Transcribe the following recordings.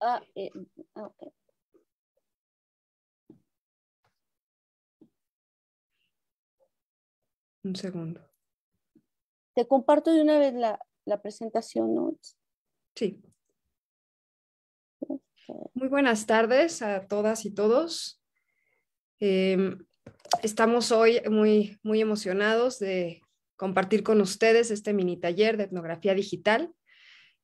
Ah, eh, ah, Un segundo. Te comparto de una vez la, presentación, ¿no? Sí. Muy buenas tardes a todas y todos. Em, estamos hoy muy, muy emocionados de compartir con ustedes este mini taller de etnografía digital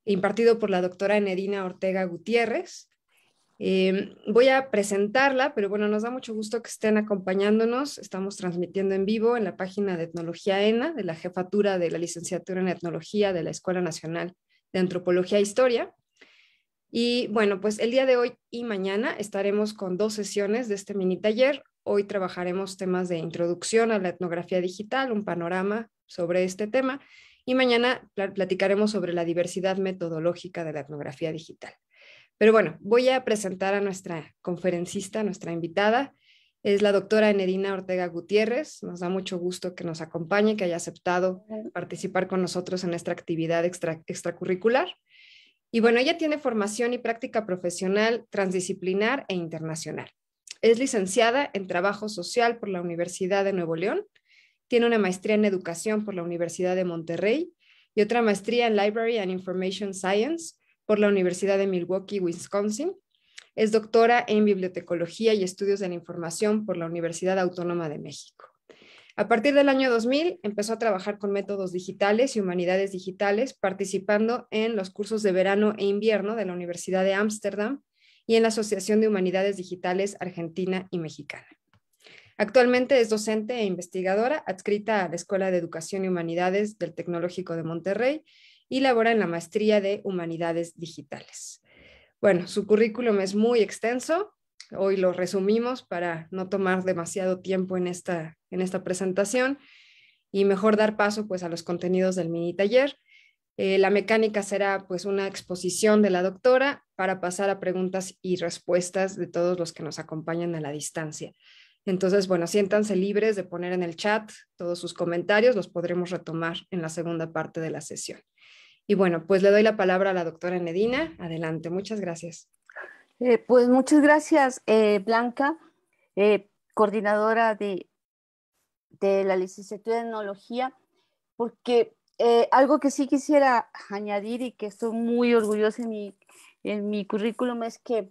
impartido por la doctora Nedina Ortega Gutiérrez. Eh, voy a presentarla, pero bueno, nos da mucho gusto que estén acompañándonos. Estamos transmitiendo en vivo en la página de Etnología ENA, de la jefatura de la licenciatura en Etnología de la Escuela Nacional de Antropología e Historia. Y bueno, pues el día de hoy y mañana estaremos con dos sesiones de este mini taller. Hoy trabajaremos temas de introducción a la etnografía digital, un panorama sobre este tema, y mañana platicaremos sobre la diversidad metodológica de la etnografía digital. Pero bueno, voy a presentar a nuestra conferencista, nuestra invitada. Es la doctora Enedina Ortega Gutiérrez. Nos da mucho gusto que nos acompañe, que haya aceptado participar con nosotros en nuestra actividad extracurricular. Y bueno, ella tiene formación y práctica profesional transdisciplinar e internacional. Es licenciada en Trabajo Social por la Universidad de Nuevo León tiene una maestría en educación por la Universidad de Monterrey y otra maestría en Library and Information Science por la Universidad de Milwaukee, Wisconsin. Es doctora en bibliotecología y estudios de la información por la Universidad Autónoma de México. A partir del año 2000 empezó a trabajar con métodos digitales y humanidades digitales, participando en los cursos de verano e invierno de la Universidad de Ámsterdam y en la Asociación de Humanidades Digitales Argentina y Mexicana. Actualmente es docente e investigadora adscrita a la Escuela de Educación y Humanidades del Tecnológico de Monterrey y labora en la maestría de Humanidades Digitales. Bueno, su currículum es muy extenso. Hoy lo resumimos para no tomar demasiado tiempo en esta, en esta presentación y mejor dar paso pues a los contenidos del mini taller. Eh, la mecánica será pues una exposición de la doctora para pasar a preguntas y respuestas de todos los que nos acompañan a la distancia. Entonces, bueno, siéntanse libres de poner en el chat todos sus comentarios, los podremos retomar en la segunda parte de la sesión. Y bueno, pues le doy la palabra a la doctora Nedina. Adelante, muchas gracias. Eh, pues muchas gracias, eh, Blanca, eh, coordinadora de, la licenciatura en enología, porque algo que sí quisiera añadir y que estoy muy orgullosa en mi currículum es que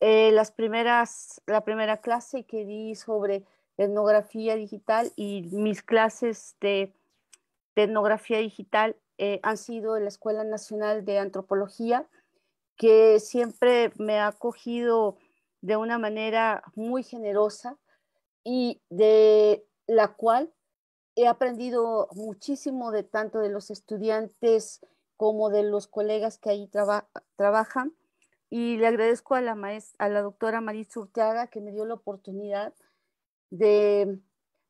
eh, las primeras, la primera clase que di sobre etnografía digital y mis clases de, etnografía digital eh, han sido en la Escuela Nacional de Antropología, que siempre me ha acogido de una manera muy generosa y de la cual he aprendido muchísimo de tanto de los estudiantes como de los colegas que ahí trabajan y le agradezco a la, maestra, a la doctora Maritza Urteaga que me dio la oportunidad de,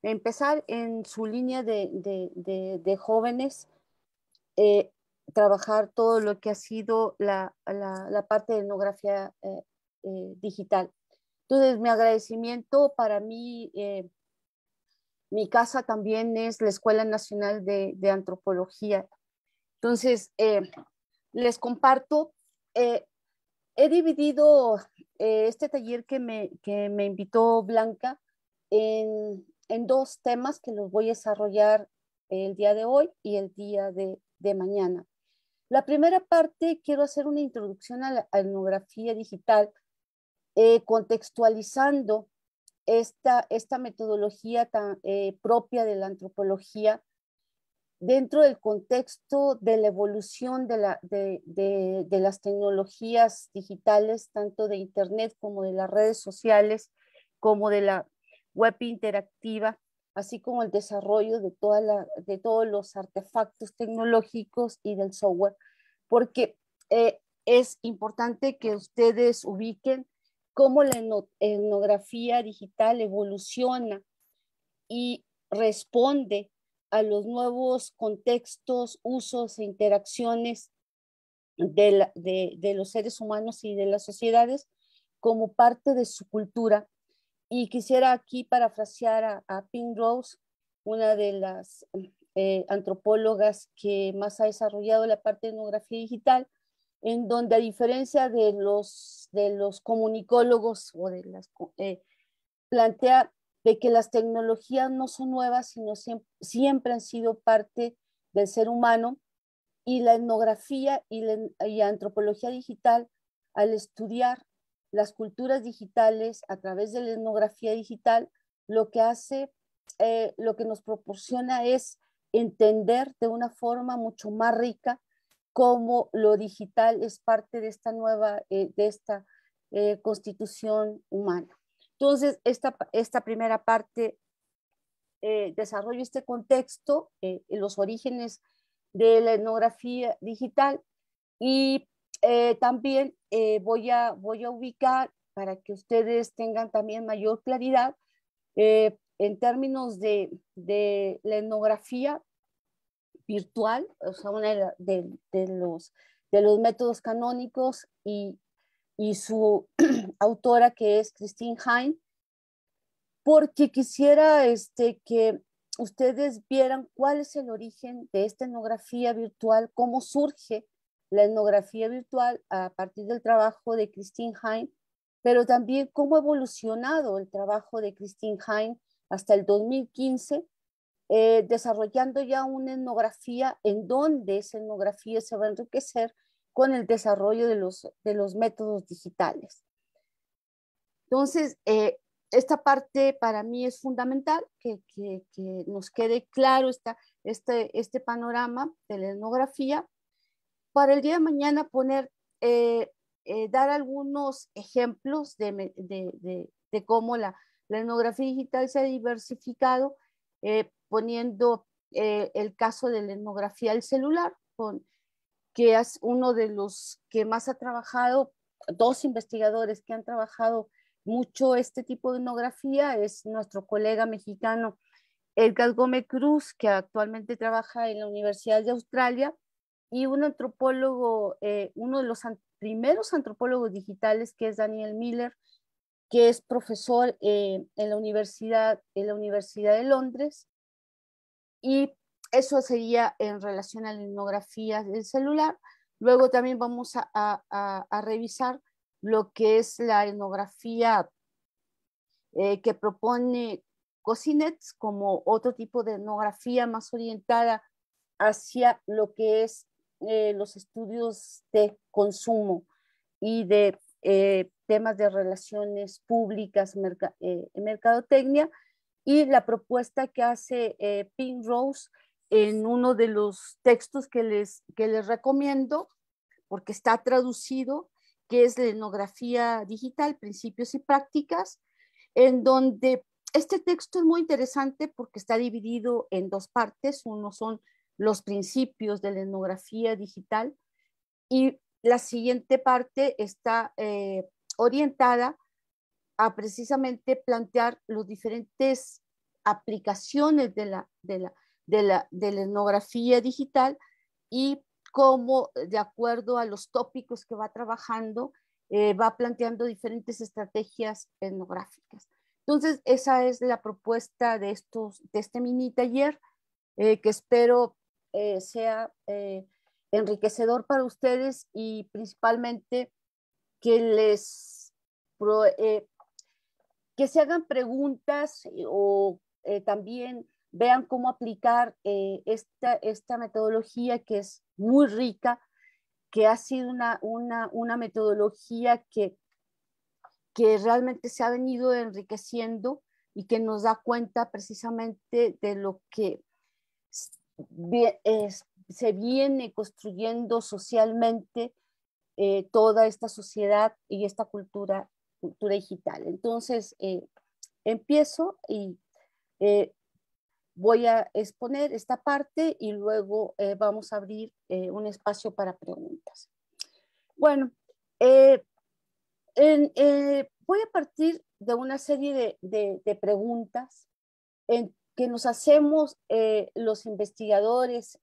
empezar en su línea de, jóvenes, eh, trabajar todo lo que ha sido la, parte de etnografía eh, eh, digital. Entonces, mi agradecimiento para mí, mi casa también es la Escuela Nacional de, Antropología. Entonces, les comparto he dividido eh, este taller que me, que me invitó Blanca en, dos temas que los voy a desarrollar el día de hoy y el día de, mañana. La primera parte, quiero hacer una introducción a la etnografía digital, eh, contextualizando esta, esta metodología eh, propia de la antropología dentro del contexto de la evolución de, la, de, las tecnologías digitales, tanto de Internet como de las redes sociales, como de la web interactiva, así como el desarrollo de, todos los artefactos tecnológicos y del software, porque eh, es importante que ustedes ubiquen cómo la etnografía digital evoluciona y responde a los nuevos contextos, usos e interacciones de, los seres humanos y de las sociedades como parte de su cultura. Y quisiera aquí parafrasear a, a Pink Rose, una de las eh, antropólogas que más ha desarrollado la parte de etnografía digital, en donde a diferencia de los, comunicólogos o de las... Eh, plantea de que las tecnologías no son nuevas, sino siempre, han sido parte del ser humano y la etnografía y la antropología digital, al estudiar las culturas digitales a través de la etnografía digital, lo que hace, eh, lo que nos proporciona es entender de una forma mucho más rica cómo lo digital es parte de esta nueva, eh, de esta eh, constitución humana. Entonces, esta, esta primera parte eh, desarrollo este contexto, eh, los orígenes de la etnografía digital y eh, también eh, voy, a, voy a ubicar para que ustedes tengan también mayor claridad en términos de, de, la etnografía virtual, o sea, de, de, los, de los métodos canónicos y, y su, autora que es Christine Hein, porque quisiera este, que ustedes vieran cuál es el origen de esta etnografía virtual, cómo surge la etnografía virtual a partir del trabajo de Christine Hein, pero también cómo ha evolucionado el trabajo de Christine Hein hasta el 2015, eh, desarrollando ya una etnografía en donde esa etnografía se va a enriquecer con el desarrollo de los, de los métodos digitales. Entonces, eh, esta parte para mí es fundamental, que, que, nos quede claro esta, este, este panorama de la etnografía, para el día de mañana poner, eh, eh, dar algunos ejemplos de, de, de, cómo la, la, etnografía digital se ha diversificado, poniendo el caso de la etnografía del celular, con, que es uno de los que más ha trabajado, dos investigadores que han trabajado mucho este tipo de etnografía es nuestro colega mexicano Edgar Gómez Cruz, que actualmente trabaja en la Universidad de Australia, y un antropólogo, eh, uno de los primeros antropólogos digitales, que es Daniel Miller, que es profesor eh, en, la universidad, en la Universidad de Londres. Y eso sería en relación a la etnografía del celular. Luego también vamos a revisar lo que es la etnografía eh, que propone Cosinets como otro tipo de etnografía más orientada hacia lo que es eh, los estudios de consumo y de eh, temas de relaciones públicas, mercadotecnia, y la propuesta que hace Pink Rose en uno de los textos que que les recomiendo, porque está traducido, que es la etnografía digital, principios y prácticas, en donde este texto es muy interesante porque está dividido en dos partes. Uno son los principios de la etnografía digital y la siguiente parte está eh, orientada a precisamente plantear los diferentes aplicaciones de la, la, de la, de etnografía digital y cómo eh, de acuerdo a los tópicos que va trabajando, eh, va planteando diferentes estrategias etnográficas. Entonces, esa es la propuesta de, estos, de este mini taller, eh, que espero sea enriquecedor para ustedes y principalmente que les que se hagan preguntas o también vean cómo aplicar eh, esta, esta metodología que es muy rica, que ha sido una, una, metodología que, que realmente se ha venido enriqueciendo y que nos da cuenta precisamente de lo que se viene construyendo socialmente eh, toda esta sociedad y esta cultura, cultura digital. Entonces, eh, empiezo y voy a exponer esta parte y luego eh, vamos a abrir eh, un espacio para preguntas. Bueno, eh, voy a partir de una serie de, preguntas que nos hacemos los investigadores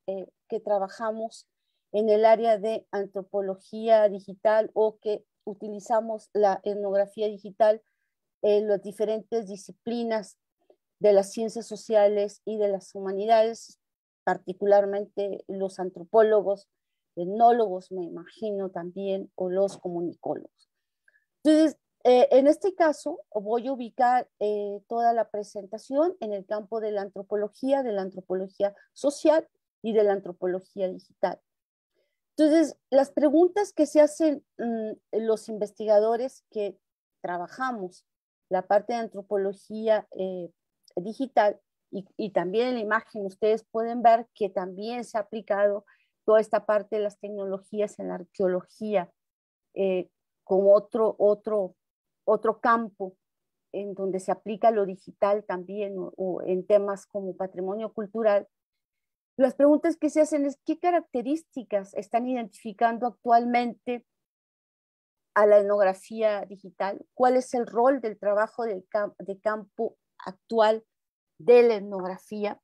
que trabajamos en el área de antropología digital o que utilizamos la etnografía digital en las diferentes disciplinas de las ciencias sociales y de las humanidades, particularmente los antropólogos, etnólogos, me imagino también, o los comunicólogos. Entonces, eh, en este caso, voy a ubicar eh, toda la presentación en el campo de la antropología, de la antropología social y de la antropología digital. Entonces, las preguntas que se hacen mm, los investigadores que trabajamos la parte de antropología eh, digital y, también en la imagen ustedes pueden ver que también se ha aplicado toda esta parte de las tecnologías en la arqueología eh, como otro, otro, otro campo en donde se aplica lo digital también o, en temas como patrimonio cultural. Las preguntas que se hacen es qué características están identificando actualmente a la etnografía digital, cuál es el rol del trabajo de, campo actual de la etnografía?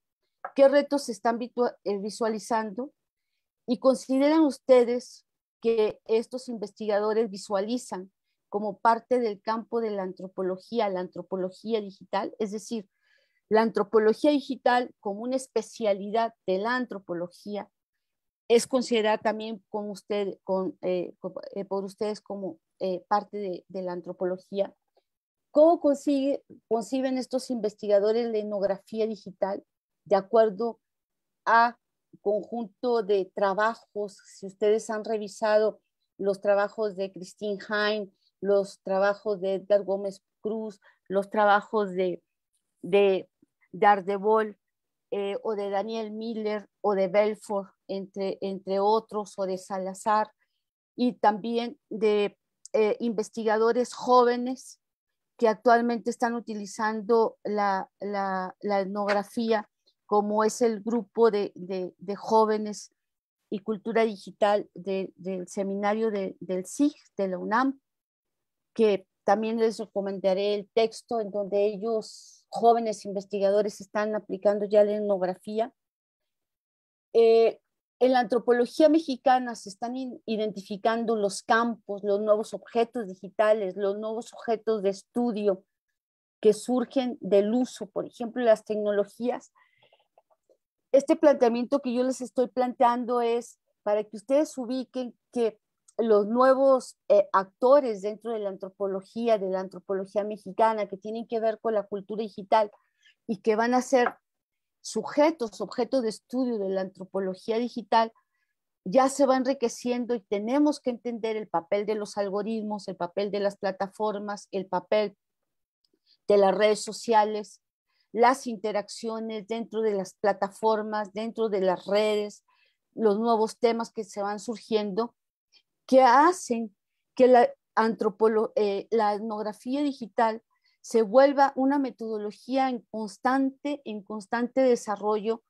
¿Qué retos se están eh, visualizando? ¿Y consideran ustedes que estos investigadores visualizan como parte del campo de la antropología, la antropología digital? Es decir, la antropología digital como una especialidad de la antropología es considerada también eh, eh, por ustedes como parte de, la antropología. ¿Cómo conciben estos investigadores la etnografía digital de acuerdo a conjunto de trabajos? Si ustedes han revisado los trabajos de Christine Hine, los trabajos de Edgar Gómez Cruz, los trabajos de, de, de eh, o de Daniel Miller o de Belfort, entre, entre otros, o de Salazar, y también de eh, investigadores jóvenes que actualmente están utilizando la, etnografía, como es el grupo de, jóvenes y cultura digital del seminario del SIG, de la UNAM, que también les recomendaré el texto en donde ellos, jóvenes investigadores, están aplicando ya la etnografía. Eh, en la antropología mexicana se están identificando los campos, los nuevos objetos digitales, los nuevos objetos de estudio que surgen del uso, por ejemplo, las tecnologías. Este planteamiento que yo les estoy planteando es para que ustedes ubiquen que los nuevos eh, actores dentro de la antropología, de la antropología mexicana, que tienen que ver con la cultura digital y que van a ser sujetos, objeto de estudio de la antropología digital, ya se va enriqueciendo y tenemos que entender el papel de los algoritmos, el papel de las plataformas, el papel de las redes sociales, las interacciones dentro de las plataformas, dentro de las redes, los nuevos temas que se van surgiendo, que hacen que la, eh, la etnografía digital se vuelva una metodología en constante, en constante desarrollo,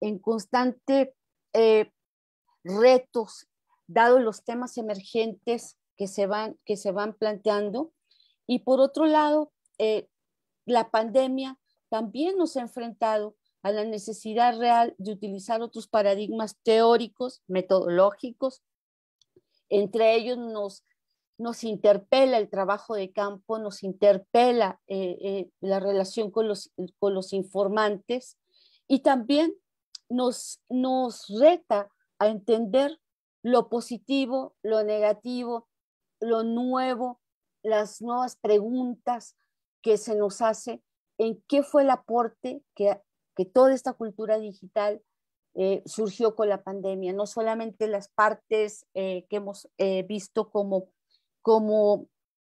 en constante eh, retos, dado los temas emergentes que se van, que se van planteando. Y por otro lado, eh, la pandemia también nos ha enfrentado a la necesidad real de utilizar otros paradigmas teóricos, metodológicos. Entre ellos nos nos interpela el trabajo de campo, nos interpela eh, eh, la relación con los, los informantes y también nos, nos reta a entender lo positivo, lo negativo, lo nuevo, las nuevas preguntas que se nos hace, en qué fue el aporte que, que toda esta cultura digital eh, surgió con la pandemia, no solamente las partes que hemos visto como como,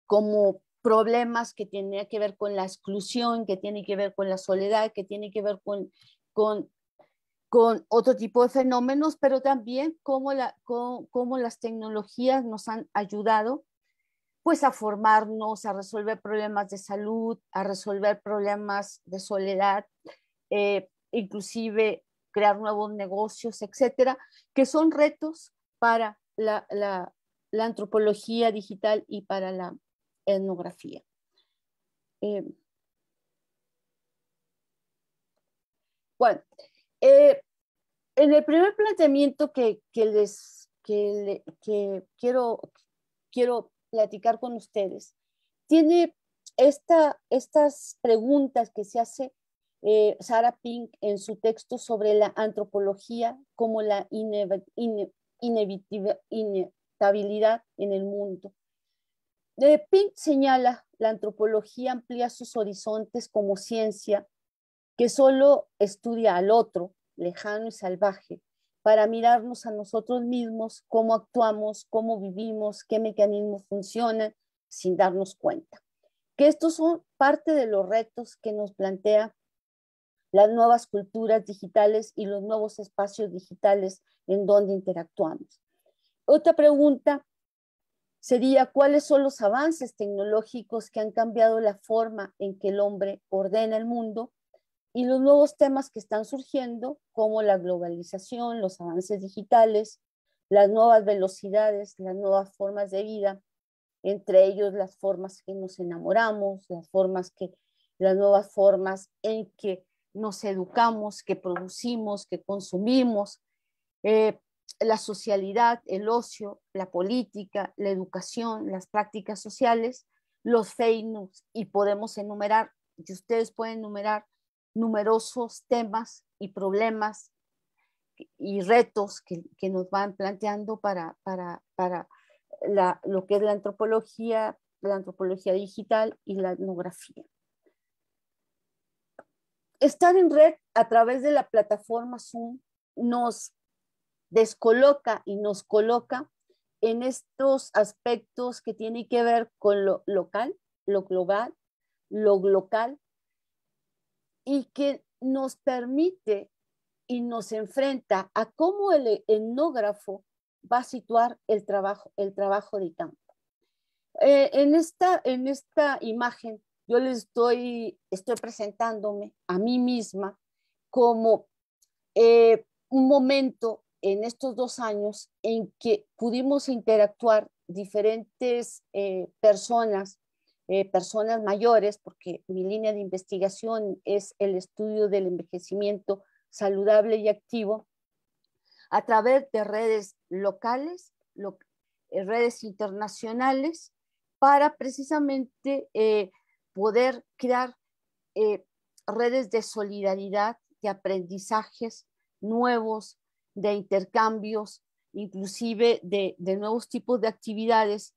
como problemas que tienen que ver con la exclusión, que tienen que ver con la soledad, que tienen que ver con, con, con otro tipo de fenómenos, pero también cómo, la, las tecnologías nos han ayudado pues a formarnos, a resolver problemas de salud, a resolver problemas de soledad, eh, inclusive crear nuevos negocios, etcétera, que son retos para la, la antropología digital y para la etnografía. Eh, bueno, eh, en el primer planteamiento que, les que, quiero, quiero platicar con ustedes, tiene esta, estas preguntas que se hace Sara eh, Sarah Pink en su texto sobre la antropología como la inevitable, en el mundo. De Pink señala, la antropología amplía sus horizontes como ciencia que solo estudia al otro, lejano y salvaje, para mirarnos a nosotros mismos, cómo actuamos, cómo vivimos, qué mecanismos funcionan, sin darnos cuenta. Que estos son parte de los retos que nos plantea las nuevas culturas digitales y los nuevos espacios digitales en donde interactuamos. Otra pregunta sería, ¿cuáles son los avances tecnológicos que han cambiado la forma en que el hombre ordena el mundo y los nuevos temas que están surgiendo, como la globalización, los avances digitales, las nuevas velocidades, las nuevas formas de vida, entre ellos las formas que nos enamoramos, las formas que las nuevas formas en que nos educamos, que producimos, que consumimos, eh, la socialidad, el ocio, la política, la educación, las prácticas sociales, los fake y podemos enumerar, y ustedes pueden enumerar numerosos temas y problemas y retos que, que nos van planteando para, para, para la, lo que es la antropología, la antropología digital y la etnografía. Estar en red a través de la plataforma Zoom nos descoloca y nos coloca en estos aspectos que tienen que ver con lo local, lo global, lo local, y que nos permite y nos enfrenta a cómo el etnógrafo va a situar el trabajo, el trabajo de campo. Eh, en, esta, en esta imagen yo les estoy, estoy presentándome a mí misma como eh, un momento en estos dos años en que pudimos interactuar diferentes eh, personas, eh, personas mayores, porque mi línea de investigación es el estudio del envejecimiento saludable y activo, a través de redes locales, eh, redes internacionales, para precisamente poder crear redes de solidaridad, de aprendizajes nuevos, de intercambios, inclusive de, nuevos tipos de actividades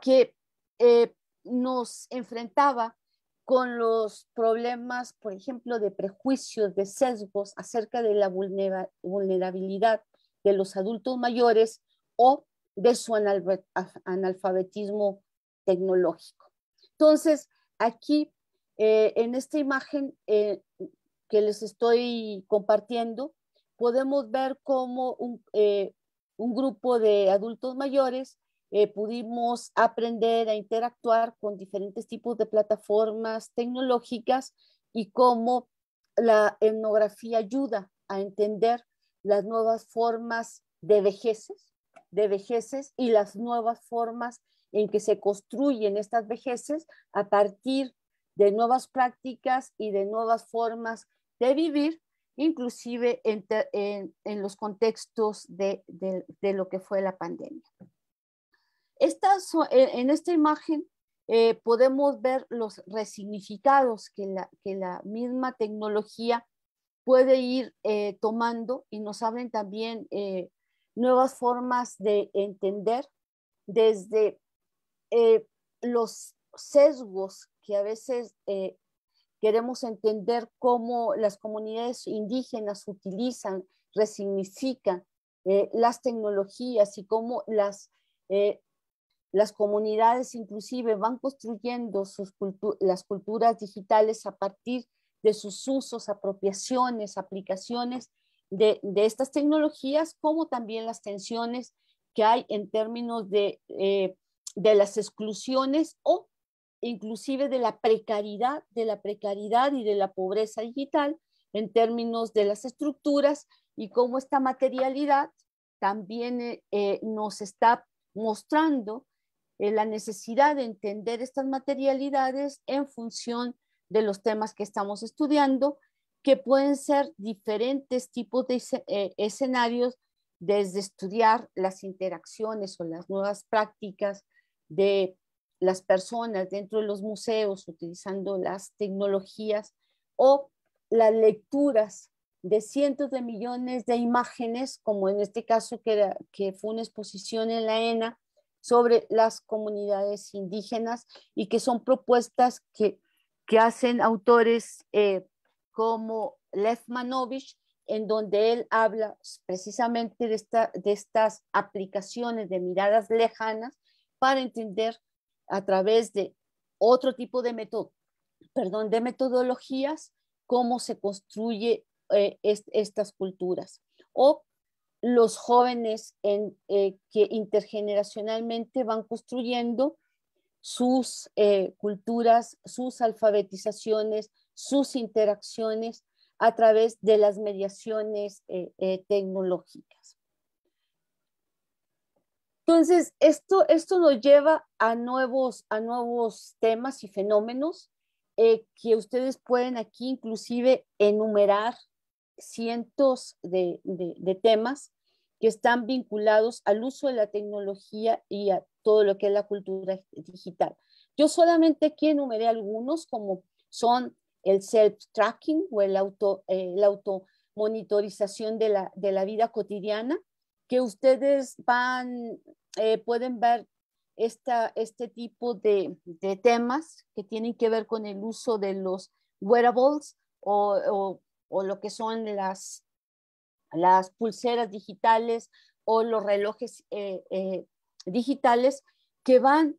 que eh, nos enfrentaba con los problemas, por ejemplo, de prejuicios, de sesgos acerca de la vulnerabilidad de los adultos mayores o de su analfabetismo tecnológico. Entonces, aquí, eh, en esta imagen eh, que les estoy compartiendo, podemos ver cómo eh, un, grupo de adultos mayores eh, pudimos aprender a interactuar con diferentes tipos de plataformas tecnológicas y cómo la etnografía ayuda a entender las nuevas formas de vejeces, de vejeces y las nuevas formas en que se construyen estas vejeces a partir de nuevas prácticas y de nuevas formas de vivir inclusive en, los contextos de, lo que fue la pandemia. Eh, en esta imagen eh, podemos ver los resignificados que la, que la misma tecnología puede ir eh, tomando y nos abren también nuevas formas de entender desde los sesgos que a veces Queremos entender cómo las comunidades indígenas utilizan, resignifican eh, las tecnologías y cómo las, eh, las comunidades inclusive van construyendo sus las culturas digitales a partir de sus usos, apropiaciones, aplicaciones de, de, estas tecnologías, como también las tensiones que hay en términos de, eh, de las exclusiones o inclusive de la precariedad, de la precariedad y de la pobreza digital en términos de las estructuras y cómo esta materialidad también eh, eh, nos está mostrando eh, la necesidad de entender estas materialidades en función de los temas que estamos estudiando, que pueden ser diferentes tipos de escenarios desde estudiar las interacciones o las nuevas prácticas de las personas dentro de los museos utilizando las tecnologías o las lecturas de cientos de millones de imágenes, como en este caso que, que fue una exposición en la ENA sobre las comunidades indígenas y que son propuestas que, hacen autores eh, como Lev en donde él habla precisamente de, de estas aplicaciones de miradas lejanas para entender a través de otro tipo de, método perdón, de metodologías cómo se construye eh, estas culturas. O los jóvenes eh, que intergeneracionalmente van construyendo sus eh, culturas, sus alfabetizaciones, sus interacciones a través de las mediaciones tecnológicas. Entonces, esto, esto nos lleva a nuevos, a nuevos temas y fenómenos eh, que ustedes pueden aquí inclusive enumerar cientos de, temas que están vinculados al uso de la tecnología y a todo lo que es la cultura digital. Yo solamente aquí enumeré algunos como son el self-tracking o el auto, eh, la automonitorización de la, de la vida cotidiana, que ustedes van, eh, pueden ver esta, este tipo de, temas que tienen que ver con el uso de los wearables o, lo que son las, las pulseras digitales o los relojes eh, eh, digitales que van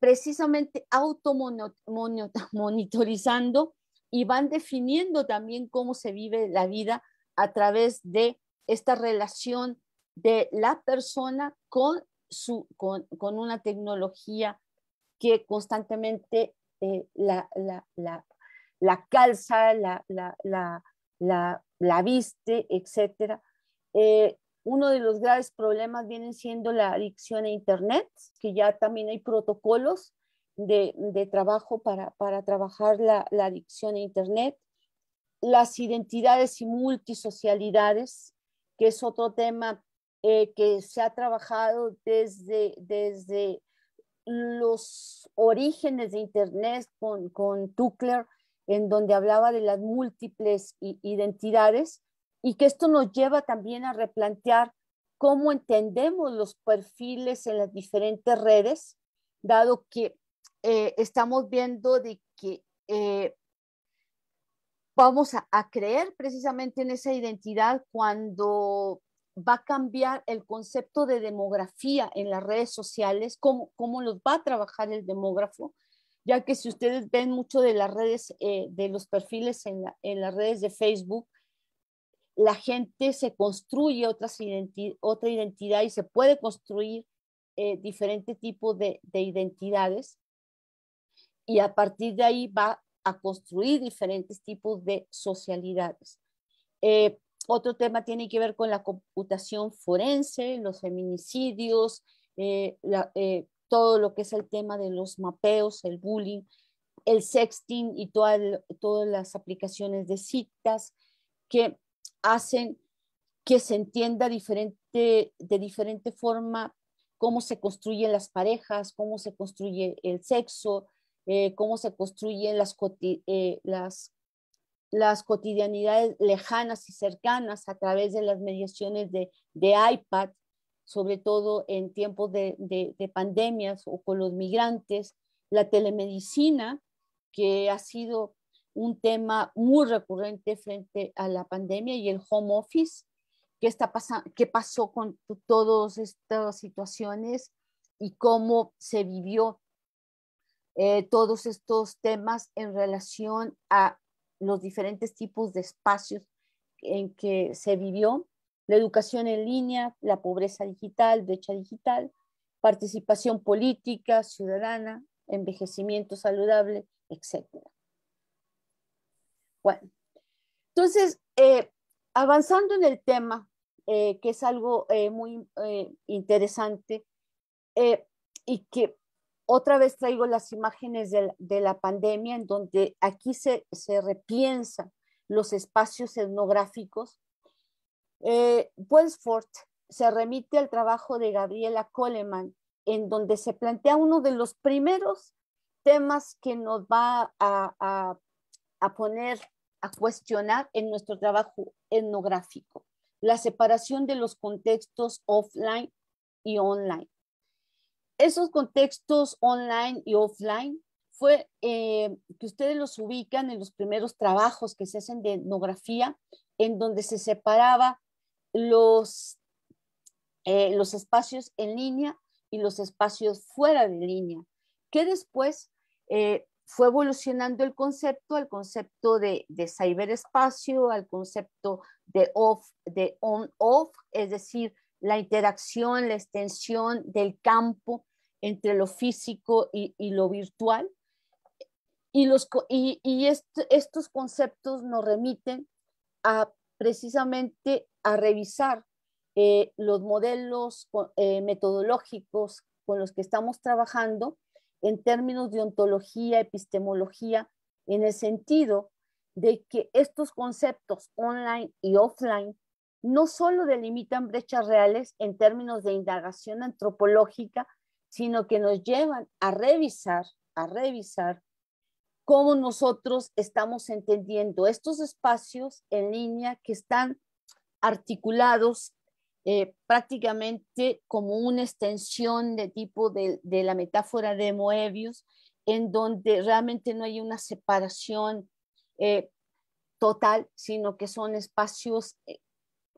precisamente automonitorizando y van definiendo también cómo se vive la vida a través de esta relación de la persona con, su, con, una tecnología que constantemente eh, la, calza, la, viste, etc. Eh, uno de los graves problemas viene siendo la adicción a Internet, que ya también hay protocolos de, trabajo para, trabajar la, la, adicción a Internet. Las identidades y multisocialidades, que es otro tema eh, que se ha trabajado desde, desde los orígenes de Internet con, con Tuckler, en donde hablaba de las múltiples identidades, y que esto nos lleva también a replantear cómo entendemos los perfiles en las diferentes redes, dado que eh, estamos viendo de que eh, vamos a, creer precisamente en esa identidad cuando va a cambiar el concepto de demografía en las redes sociales, cómo, cómo los va a trabajar el demógrafo, ya que si ustedes ven mucho de las redes, eh, de los perfiles en, las redes de Facebook, la gente se construye otras otra identidad y se puede construir eh, diferente tipo de, identidades y a partir de ahí va a construir diferentes tipos de socialidades. Eh, otro tema tiene que ver con la computación forense, los feminicidios, eh, eh, todo lo que es el tema de los mapeos, el bullying, el sexting y todas las aplicaciones de citas que hacen que se entienda diferente, de diferente forma cómo se construyen las parejas, cómo se construye el sexo, eh, cómo se construyen las, las las cotidianidades lejanas y cercanas a través de las mediaciones de, iPad, sobre todo en tiempos de, pandemias o con los migrantes, la telemedicina, que ha sido un tema muy recurrente frente a la pandemia, y el home office, qué está qué pasó con todas estas situaciones y cómo se vivió eh, todos estos temas en relación a los diferentes tipos de espacios en que se vivió, la educación en línea, la pobreza digital, brecha digital, participación política, ciudadana, envejecimiento saludable, etc. Bueno, entonces, eh, avanzando en el tema, eh, que es algo eh, muy interesante y que otra vez traigo las imágenes de, la pandemia, en donde aquí se, se repiensa los espacios etnográficos. Eh, Wellsford se remite al trabajo de Gabriela Coleman, en donde se plantea uno de los primeros temas que nos va a, a poner a cuestionar en nuestro trabajo etnográfico, la separación de los contextos offline y online esos contextos online y offline fue eh, que ustedes los ubican en los primeros trabajos que se hacen de etnografía, en donde se separaba los, eh, los espacios en línea y los espacios fuera de línea, que después eh, fue evolucionando el concepto al concepto de, de ciberespacio, al concepto de off, de on-off, es decir, la interacción, la extensión del campo entre lo físico y, lo virtual. Y, los, y, estos conceptos nos remiten a precisamente a revisar eh, los modelos eh, metodológicos con los que estamos trabajando en términos de ontología, epistemología, en el sentido de que estos conceptos online y offline no solo delimitan brechas reales en términos de indagación antropológica, sino que nos llevan a revisar, a revisar cómo nosotros estamos entendiendo estos espacios en línea que están articulados eh, prácticamente como una extensión de tipo de, la metáfora de Moebius, en donde realmente no hay una separación eh, total, sino que son espacios eh,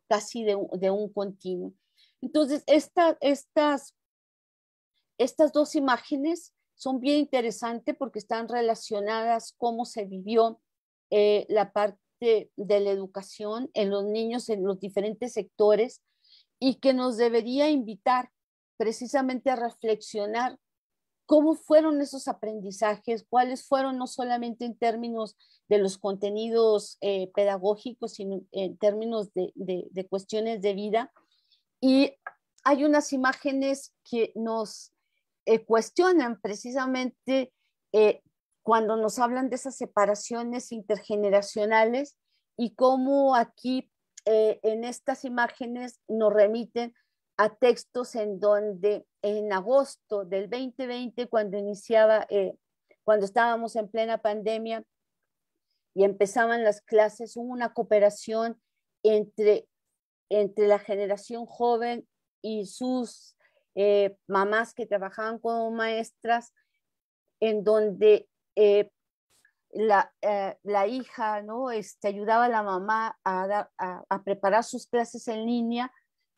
casi de, un continuo. Entonces, estas, estas dos imágenes son bien interesantes porque están relacionadas cómo se vivió eh, la parte de la educación en los niños en los diferentes sectores y que nos debería invitar precisamente a reflexionar cómo fueron esos aprendizajes, cuáles fueron no solamente en términos de los contenidos eh, pedagógicos, sino en términos de, cuestiones de vida. Y hay unas imágenes que nos eh, cuestionan precisamente eh, cuando nos hablan de esas separaciones intergeneracionales y cómo aquí en estas imágenes nos remiten a textos en donde en agosto del 2020, cuando iniciaba, eh, cuando estábamos en plena pandemia y empezaban las clases, hubo una cooperación entre, entre la generación joven y sus eh, mamás que trabajaban como maestras, en donde eh, la, la, hija ¿no? este, ayudaba a la mamá a, a, preparar sus clases en línea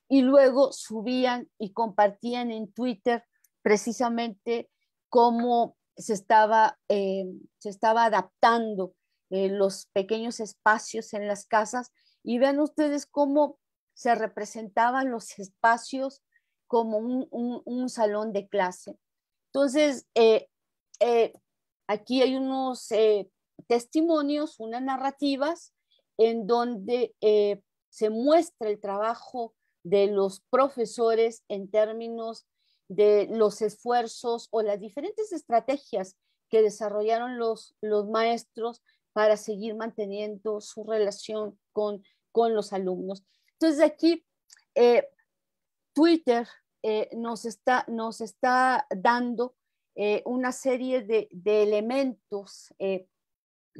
y luego subían y compartían en Twitter precisamente cómo se estaba, eh, se estaba adaptando eh, los pequeños espacios en las casas y vean ustedes cómo se representaban los espacios como un, salón de clase. Entonces, eh, aquí hay unos testimonios, unas narrativas en donde se muestra el trabajo de los profesores en términos de los esfuerzos o las diferentes estrategias que desarrollaron los, maestros para seguir manteniendo su relación con, los alumnos. Entonces aquí eh, Twitter eh, nos, está, dando eh, una serie de elementos, de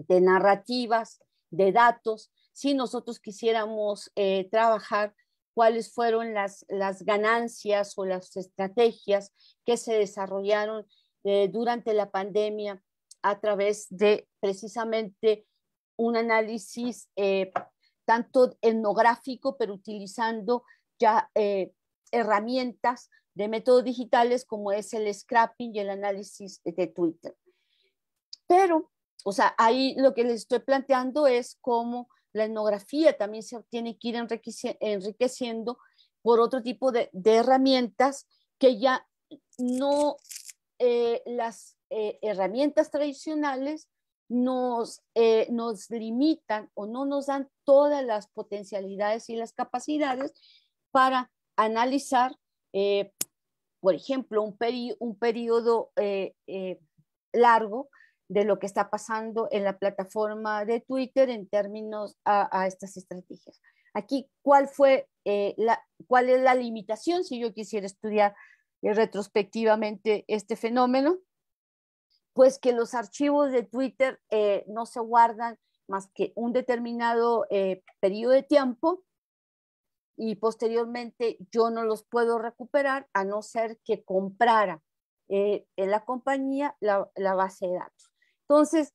narrativas, de datos, si nosotros quisiéramos trabajar cuáles fueron las, ganancias o las estrategias que se desarrollaron eh, durante la pandemia a través de precisamente un análisis eh, tanto etnográfico, pero utilizando ya eh, herramientas de métodos digitales como es el scrapping y el análisis de Twitter. Pero, o sea, ahí lo que les estoy planteando es cómo la etnografía también se tiene que ir enriqueciendo por otro tipo de, herramientas que ya no eh, las eh, herramientas tradicionales eh, nos, limitan o no nos dan todas las potencialidades y las capacidades para analizar, por ejemplo, un, un periodo largo de lo que está pasando en la plataforma de Twitter en términos a, estas estrategias. Aquí, ¿cuál fue eh, la, cuál es la limitación si yo quisiera estudiar eh, retrospectivamente este fenómeno? Pues que los archivos de Twitter eh, no se guardan más que un determinado periodo de tiempo y posteriormente yo no los puedo recuperar a no ser que comprara en la compañía la base de datos. Entonces,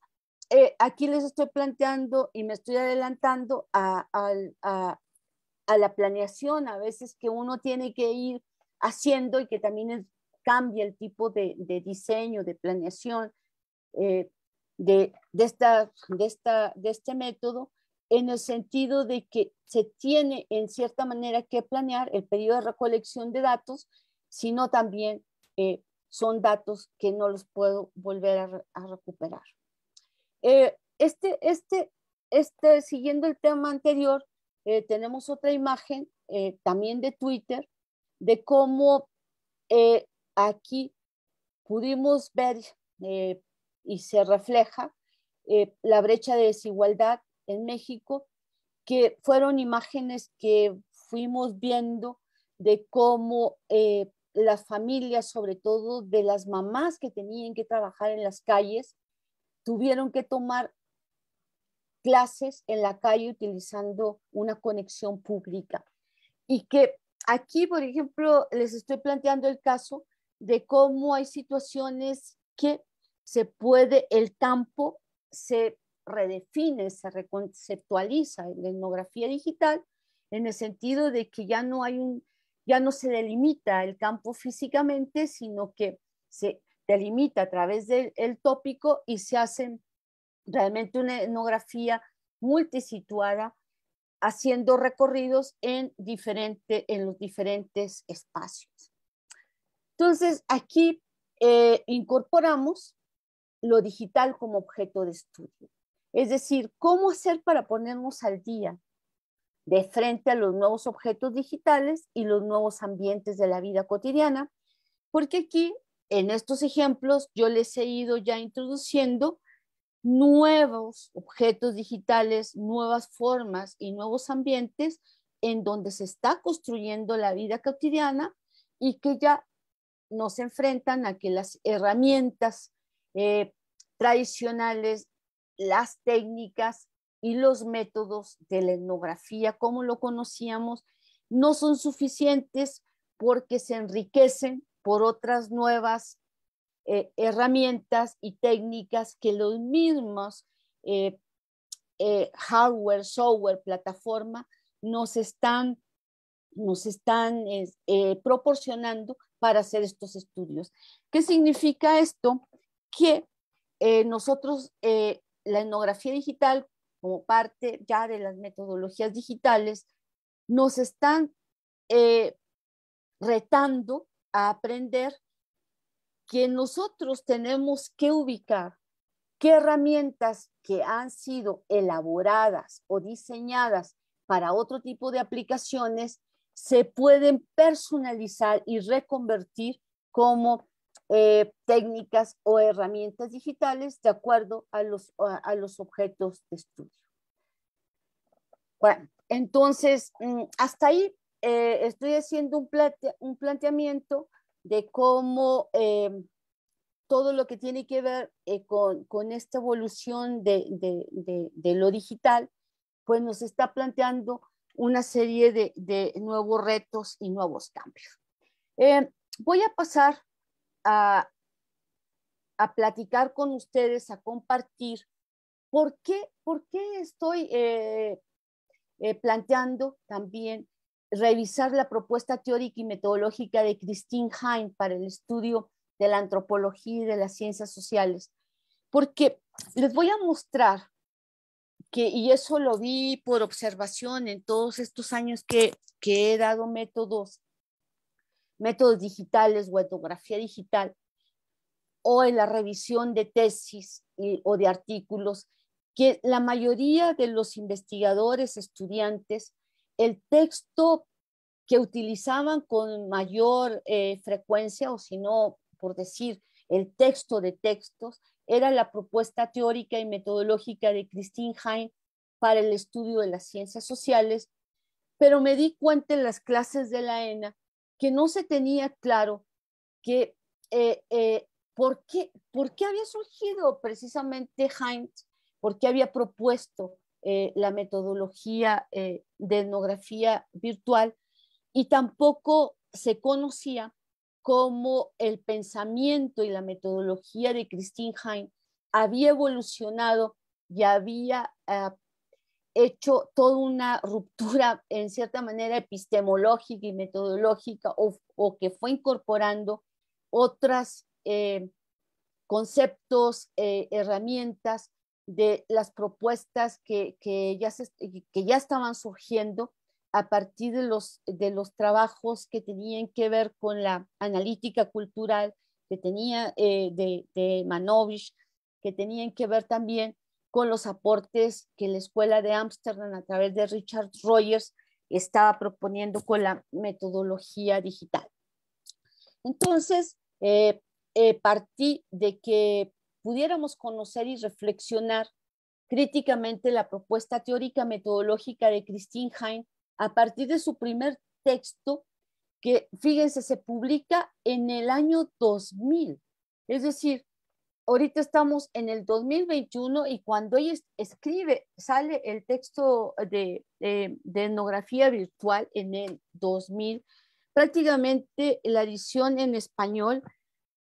eh, aquí les estoy planteando y me estoy adelantando a, la planeación a veces que uno tiene que ir haciendo y que también cambia el tipo de, diseño, de planeación eh, de, esta, de, esta, de este método en el sentido de que se tiene en cierta manera que planear el periodo de recolección de datos, sino también eh, son datos que no los puedo volver a, recuperar. Eh, este, este, este, siguiendo el tema anterior, eh, tenemos otra imagen eh, también de Twitter de cómo aquí pudimos ver y se refleja la brecha de desigualdad en México, que fueron imágenes que fuimos viendo de cómo las familias, sobre todo de las mamás que tenían que trabajar en las calles, tuvieron que tomar clases en la calle utilizando una conexión pública. Y que aquí, por ejemplo, les estoy planteando el caso de cómo hay situaciones que se puede, el campo se redefine, se reconceptualiza en la etnografía digital, en el sentido de que ya no hay un ya no se delimita el campo físicamente, sino que se delimita a través del tópico y se hace realmente una etnografía multisituada, haciendo recorridos en, en los diferentes espacios. Entonces, aquí eh, incorporamos lo digital como objeto de estudio. Es decir, cómo hacer para ponernos al día de frente a los nuevos objetos digitales y los nuevos ambientes de la vida cotidiana, porque aquí, en estos ejemplos, yo les he ido ya introduciendo nuevos objetos digitales, nuevas formas y nuevos ambientes en donde se está construyendo la vida cotidiana y que ya nos enfrentan a que las herramientas eh, tradicionales, las técnicas, y los métodos de la etnografía, como lo conocíamos, no son suficientes porque se enriquecen por otras nuevas eh, herramientas y técnicas que los mismos eh, eh, hardware, software, plataforma nos están, nos están proporcionando para hacer estos estudios. ¿Qué significa esto? Que nosotros, la etnografía digital, como parte ya de las metodologías digitales, nos están eh, retando a aprender que nosotros tenemos que ubicar qué herramientas que han sido elaboradas o diseñadas para otro tipo de aplicaciones se pueden personalizar y reconvertir como eh, técnicas o herramientas digitales de acuerdo a los, a, los objetos de estudio. Bueno, entonces, mm, hasta ahí eh, estoy haciendo un, un, planteamiento de cómo eh, todo lo que tiene que ver con, con, esta evolución de, de, de, lo digital, pues nos está planteando una serie de, nuevos retos y nuevos cambios. voy a pasar a, platicar con ustedes, a compartir por qué, por qué estoy eh, eh, planteando también revisar la propuesta teórica y metodológica de Christine Hein para el estudio de la antropología y de las ciencias sociales. Porque les voy a mostrar que, y eso lo vi por observación en todos estos años que, que he dado métodos métodos digitales o etnografía digital, o en la revisión de tesis o de artículos, que la mayoría de los investigadores, estudiantes, el texto que utilizaban con mayor eh, frecuencia, o si no, por decir, el texto de textos, era la propuesta teórica y metodológica de Christine Hein para el estudio de las ciencias sociales, pero me di cuenta en las clases de la ENA que no se tenía claro que eh, eh, ¿por, qué, por qué había surgido precisamente Heinz, por qué había propuesto eh, la metodología de etnografía virtual y tampoco se conocía cómo el pensamiento y la metodología de Christine Heinz había evolucionado y había hecho toda una ruptura en cierta manera epistemológica y metodológica o, que fue incorporando otras eh, conceptos, eh, herramientas de las propuestas que, ya que ya estaban surgiendo a partir de los, de los trabajos que tenían que ver con la analítica cultural que tenía eh, de Manovich, que tenían que ver también con los aportes que la Escuela de Ámsterdam a través de Richard Rogers estaba proponiendo con la metodología digital. Entonces, eh, eh, partí de que pudiéramos conocer y reflexionar críticamente la propuesta teórica metodológica de Christine Hein a partir de su primer texto que, fíjense, se publica en el año 2000. Es decir, ahorita estamos en el 2021 y cuando ella escribe, sale el texto de, de, etnografía virtual en el 2000. Prácticamente la edición en español,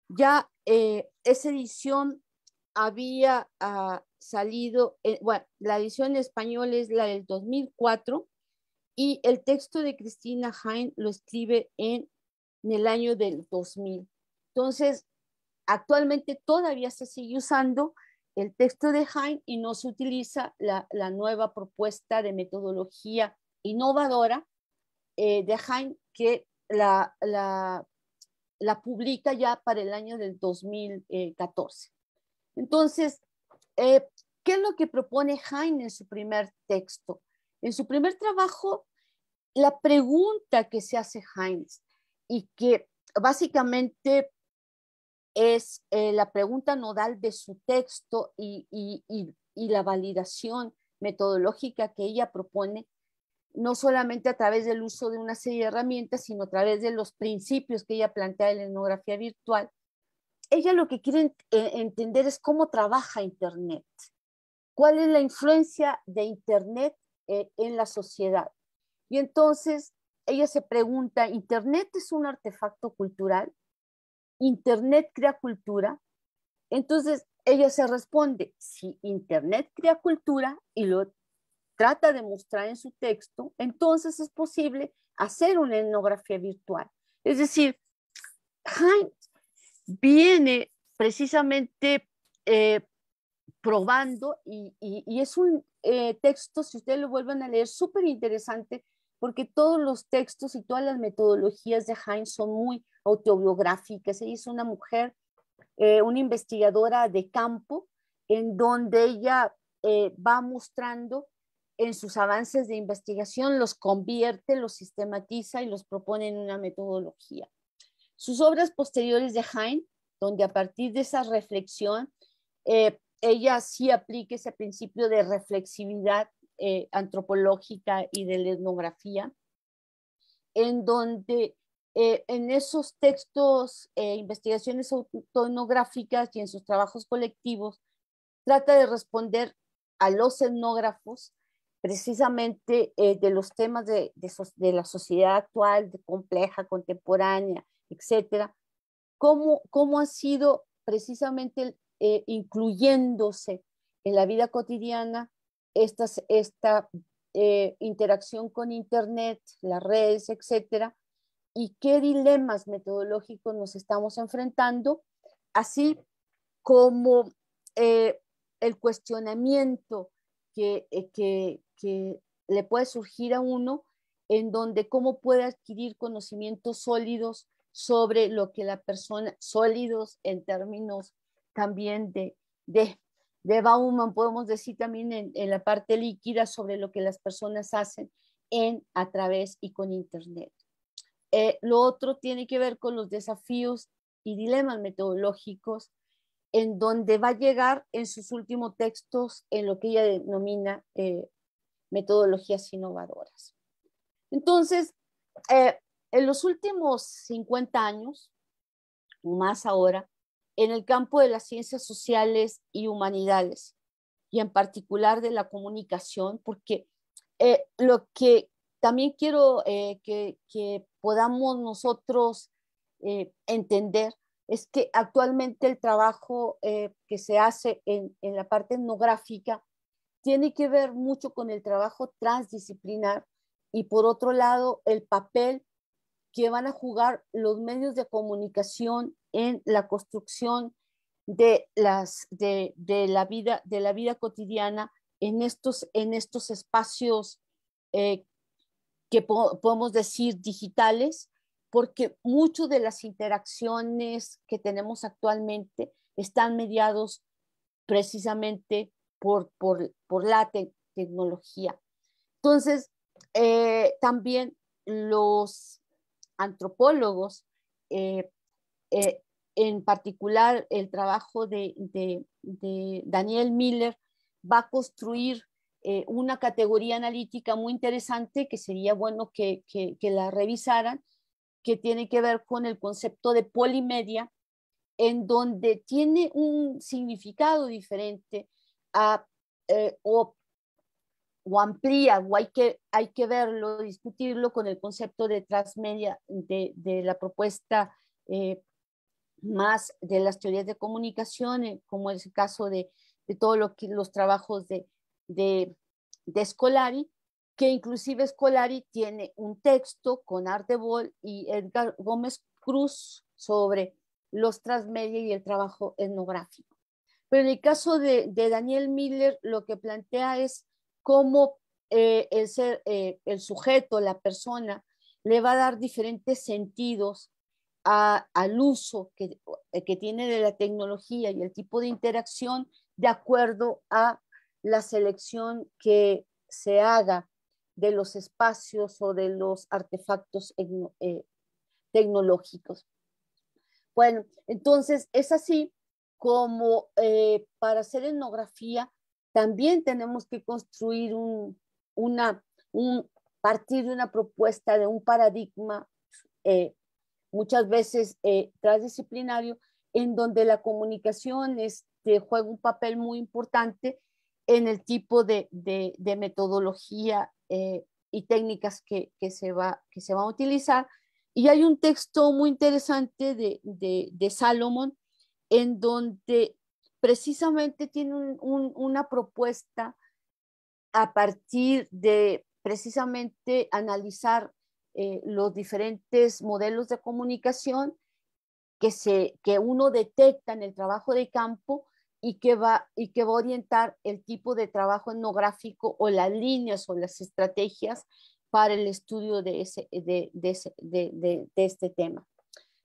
ya eh, esa edición había ah, salido, eh, bueno, la edición en español es la del 2004 y el texto de Cristina Hein lo escribe en, en el año del 2000. Entonces, Actualmente todavía se sigue usando el texto de Hein y no se utiliza la, nueva propuesta de metodología innovadora eh, de Hein que la, publica ya para el año del 2014. Entonces, eh, ¿qué es lo que propone Hein en su primer texto? En su primer trabajo, la pregunta que se hace Heine y que básicamente es eh, la pregunta nodal de su texto y, la validación metodológica que ella propone, no solamente a través del uso de una serie de herramientas, sino a través de los principios que ella plantea en la etnografía virtual. Ella lo que quiere eh, entender es cómo trabaja Internet, cuál es la influencia de Internet eh, en la sociedad. Y entonces ella se pregunta, ¿Internet es un artefacto cultural? Internet crea cultura. Entonces, ella se responde, si Internet crea cultura y lo trata de mostrar en su texto, entonces es posible hacer una etnografía virtual. Es decir, Heinz viene precisamente eh, probando y, es un eh, texto, si ustedes lo vuelven a leer, súper interesante porque todos los textos y todas las metodologías de Heinz son muy autobiográficas. Ella es una mujer, eh, una investigadora de campo, en donde ella eh, va mostrando en sus avances de investigación, los convierte, los sistematiza y los propone en una metodología. Sus obras posteriores de Heinz, donde a partir de esa reflexión, eh, ella sí aplica ese principio de reflexividad eh, antropológica y de la etnografía, en donde eh, en esos textos e investigaciones autonográficas y en sus trabajos colectivos trata de responder a los etnógrafos precisamente de los temas de, la sociedad actual, compleja, contemporánea, etcétera, cómo, ha sido precisamente incluyéndose en la vida cotidiana esta, esta eh, interacción con Internet, las redes, etcétera, y qué dilemas metodológicos nos estamos enfrentando, así como eh, el cuestionamiento eh, que, le puede surgir a uno en donde cómo puede adquirir conocimientos sólidos sobre lo que la persona, sólidos en términos también de de Bauman, podemos decir también en, la parte líquida sobre lo que las personas hacen en, a través y con Internet. Eh, lo otro tiene que ver con los desafíos y dilemas metodológicos, en donde va a llegar en sus últimos textos en lo que ella denomina eh, metodologías innovadoras. Entonces, eh, en los últimos 50 años, más ahora, en el campo de las ciencias sociales y humanidades, y en particular de la comunicación, porque eh, lo que también quiero eh, que, podamos nosotros eh, entender es que actualmente el trabajo que se hace en, en la parte etnográfica tiene que ver mucho con el trabajo transdisciplinar y por otro lado el papel que van a jugar los medios de comunicación en la construcción de, las, de, la, vida, de la vida cotidiana en estos, en estos espacios eh, que podemos decir digitales, porque muchas de las interacciones que tenemos actualmente están mediados precisamente por, por, la tecnología. Entonces, eh, también los antropólogos eh, eh, en particular el trabajo de, Daniel Miller va a construir eh, una categoría analítica muy interesante que sería bueno que, que, la revisaran, que tiene que ver con el concepto de polimedia, en donde tiene un significado diferente a, eh, o, amplía, o hay que, hay que verlo, discutirlo con el concepto de transmedia de, de la propuesta más de las teorías de comunicación, eh, como es el caso de, todos los trabajos de, de, de, Scolari, que inclusive Scolari tiene un texto con Artebol y Edgar Gómez Cruz sobre los transmedia y el trabajo etnográfico. Pero en el caso de, de Daniel Miller, lo que plantea es cómo eh, eh, el sujeto, la persona, le va a dar diferentes sentidos al uso eh, que, tiene de la tecnología y el tipo de interacción de acuerdo a la selección que se haga de los espacios o de los artefactos eh, tecnológicos. Bueno, entonces es así como eh, para hacer etnografía también tenemos que construir un, una, un, partir de una propuesta, de un paradigma muchas veces eh, transdisciplinario, en donde la comunicación este, juega un papel muy importante en el tipo de, metodología eh, y técnicas que, se va, que se van a utilizar. Y hay un texto muy interesante de, Salomón en donde precisamente tiene una propuesta a partir de precisamente analizar eh, los diferentes modelos de comunicación que, se, que uno detecta en el trabajo de campo y que, va, y que va a orientar el tipo de trabajo etnográfico o las líneas o las estrategias para el estudio de, ese, de, de, de este tema.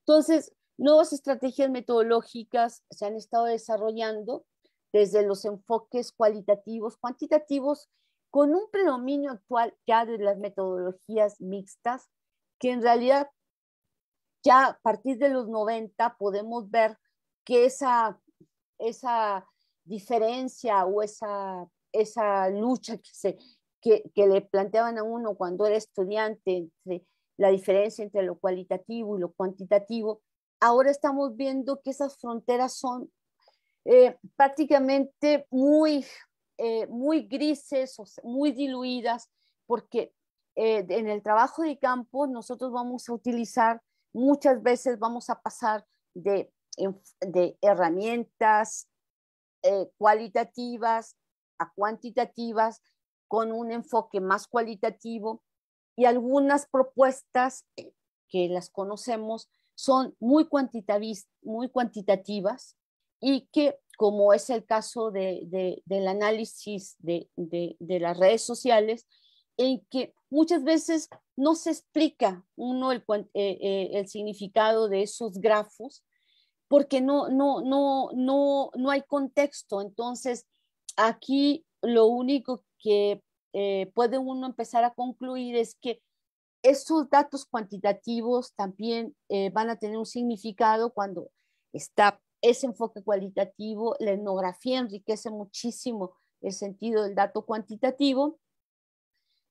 Entonces, nuevas estrategias metodológicas se han estado desarrollando desde los enfoques cualitativos, cuantitativos con un predominio actual ya de las metodologías mixtas, que en realidad ya a partir de los 90 podemos ver que esa, esa diferencia o esa, esa lucha que, se, que, le planteaban a uno cuando era estudiante, entre la diferencia entre lo cualitativo y lo cuantitativo, ahora estamos viendo que esas fronteras son eh, prácticamente muy, eh, muy grises o muy diluidas, porque eh, en el trabajo de campo nosotros vamos a utilizar, muchas veces vamos a pasar de, de herramientas eh, cualitativas a cuantitativas con un enfoque más cualitativo y algunas propuestas que las conocemos son muy, muy cuantitativas y que como es el caso del análisis de, las redes sociales, en que muchas veces no se explica uno el, eh, eh, el significado de esos grafos porque no, no, no, no, no hay contexto. Entonces, aquí lo único que eh, puede uno empezar a concluir es que esos datos cuantitativos también van a tener un significado cuando está ese enfoque cualitativo, la etnografía enriquece muchísimo el sentido del dato cuantitativo.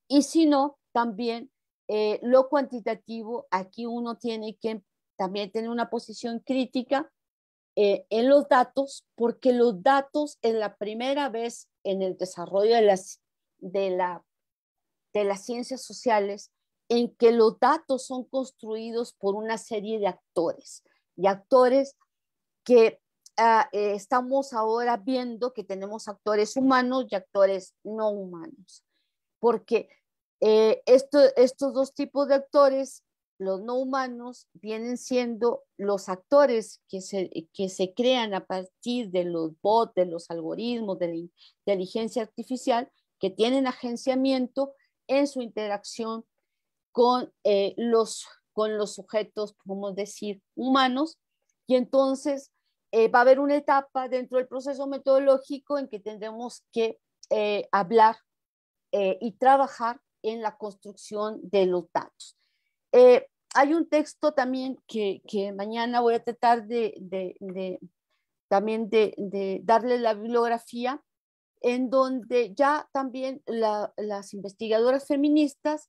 Y si no, también eh, lo cuantitativo, aquí uno tiene que también tener una posición crítica eh, en los datos, porque los datos es la primera vez en el desarrollo de las, de, la, de las ciencias sociales en que los datos son construidos por una serie de actores y actores que ah, eh, estamos ahora viendo que tenemos actores humanos y actores no humanos, porque eh, esto, estos dos tipos de actores, los no humanos, vienen siendo los actores que se, que se crean a partir de los bots, de los algoritmos, de la inteligencia artificial, que tienen agenciamiento en su interacción con, eh, los, con los sujetos, podemos decir, humanos, y entonces eh, va a haber una etapa dentro del proceso metodológico en que tendremos que eh, hablar eh, y trabajar en la construcción de los datos. hay un texto también que, mañana voy a tratar de, también de, darle la bibliografía, en donde ya también las investigadoras feministas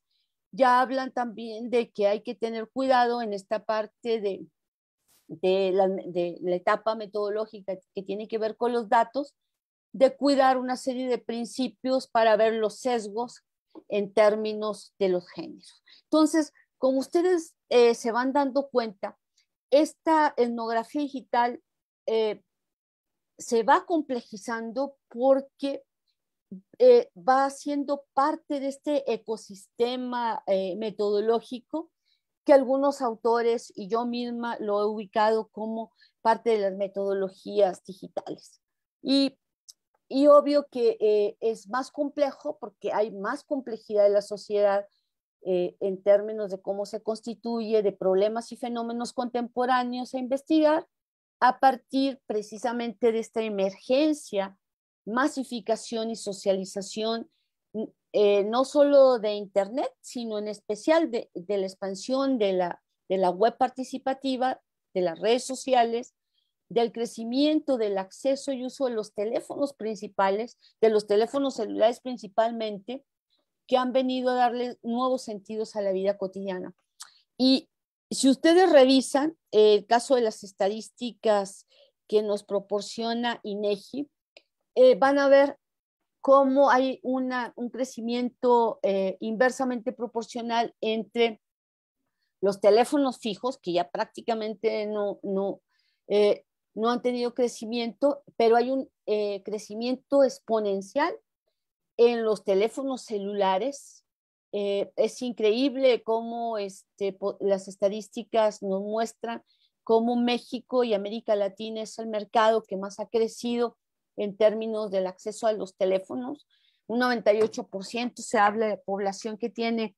ya hablan también de que hay que tener cuidado en esta parte de, de la, etapa metodológica que tiene que ver con los datos, de cuidar una serie de principios para ver los sesgos en términos de los géneros. Entonces, como ustedes eh, se van dando cuenta, esta etnografía digital eh, se va complejizando porque eh, va siendo parte de este ecosistema metodológico que algunos autores y yo misma lo he ubicado como parte de las metodologías digitales. Y, obvio que eh, es más complejo porque hay más complejidad de la sociedad eh, en términos de cómo se constituye, de problemas y fenómenos contemporáneos a investigar a partir precisamente de esta emergencia, masificación y socialización eh, no solo de Internet, sino en especial de, la expansión de la, web participativa, de las redes sociales, del crecimiento del acceso y uso de los teléfonos principales, de los teléfonos celulares principalmente, que han venido a darle nuevos sentidos a la vida cotidiana. Y si ustedes revisan eh, el caso de las estadísticas que nos proporciona INEGI, eh, van a ver cómo hay un crecimiento eh, inversamente proporcional entre los teléfonos fijos, que ya prácticamente no, eh, han tenido crecimiento, pero hay un eh, crecimiento exponencial en los teléfonos celulares. es increíble cómo este, las estadísticas nos muestran cómo México y América Latina es el mercado que más ha crecido en términos del acceso a los teléfonos. Un 98% se habla de población que tiene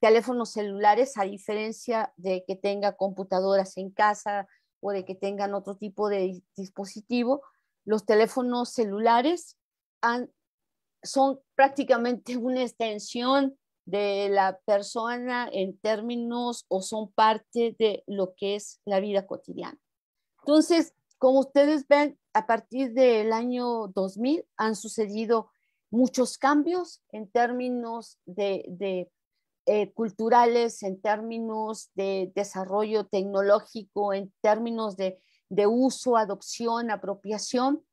teléfonos celulares, a diferencia de que tenga computadoras en casa o de que tengan otro tipo de dispositivo. Los teléfonos celulares son prácticamente una extensión de la persona en términos o son parte de lo que es la vida cotidiana. Entonces, como ustedes ven, a partir del año 2000 han sucedido muchos cambios en términos de, eh, culturales, en términos de desarrollo tecnológico, en términos de, uso, adopción, apropiación,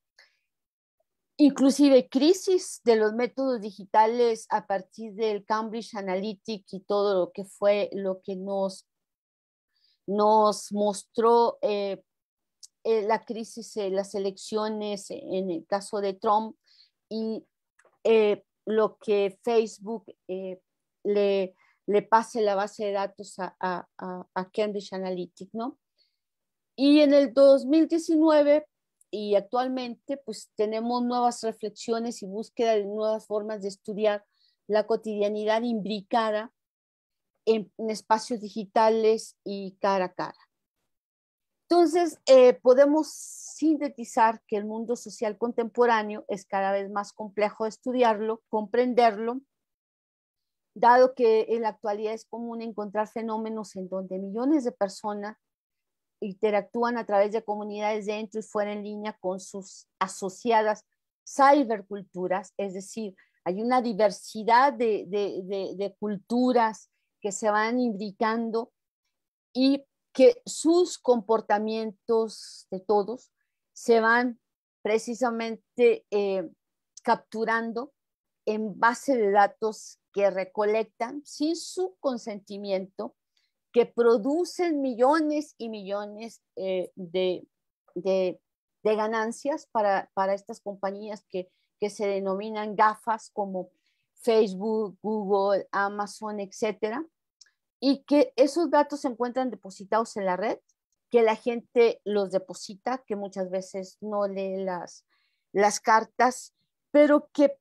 inclusive crisis de los métodos digitales a partir del Cambridge Analytic y todo lo que fue lo que nos, nos mostró eh, eh, la crisis, eh, las elecciones eh, en el caso de Trump y lo que Facebook le, pase la base de datos a, a, a Cambridge Analytica, ¿no? Y en el 2019 y actualmente, pues tenemos nuevas reflexiones y búsqueda de nuevas formas de estudiar la cotidianidad imbricada en espacios digitales y cara a cara. Entonces, eh, podemos sintetizar que el mundo social contemporáneo es cada vez más complejo de estudiarlo, comprenderlo, dado que en la actualidad es común encontrar fenómenos en donde millones de personas interactúan a través de comunidades dentro y fuera en línea con sus asociadas ciberculturas, es decir, hay una diversidad de, de culturas que se van imbricando y que sus comportamientos de todos se van precisamente eh, capturando en base de datos que recolectan sin su consentimiento, que producen millones y millones eh, de, ganancias para, estas compañías que, que se denominan gafas como Facebook, Google, Amazon, etcétera, y que esos datos se encuentran depositados en la red, que la gente los deposita, que muchas veces no lee las, las cartas, pero que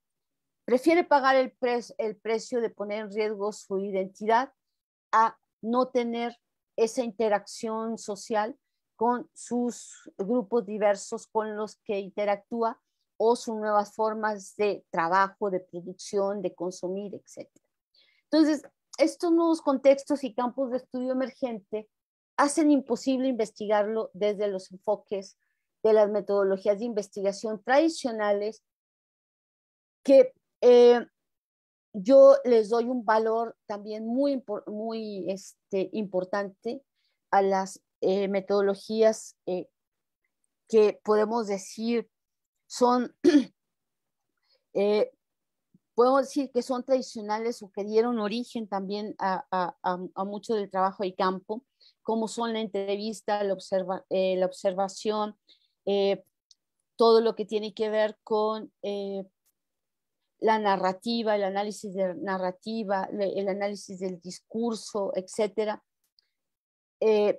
prefiere pagar el, el precio de poner en riesgo su identidad a no tener esa interacción social con sus grupos diversos con los que interactúa o sus nuevas formas de trabajo, de producción, de consumir, etc. Entonces, estos nuevos contextos y campos de estudio emergente hacen imposible investigarlo desde los enfoques de las metodologías de investigación tradicionales que eh, yo les doy un valor también muy, muy este, importante a las eh, metodologías eh, que podemos decir son Puedo decir que son tradicionales o que dieron origen también a, mucho del trabajo de campo, como son la entrevista, la, eh, observación, eh, todo lo que tiene que ver con eh, la narrativa, el análisis de narrativa, el análisis del discurso, etcétera. el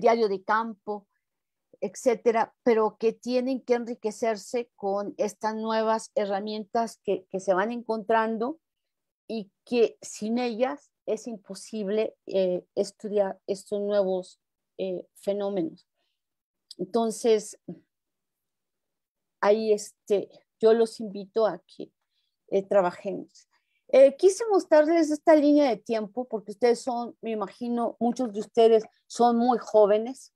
diario de campo, etcétera, pero que tienen que enriquecerse con estas nuevas herramientas que, se van encontrando y que sin ellas es imposible eh, estudiar estos nuevos eh, fenómenos. Entonces, ahí este, yo los invito a que eh, trabajemos. quise mostrarles esta línea de tiempo porque ustedes son, me imagino, muchos de ustedes son muy jóvenes,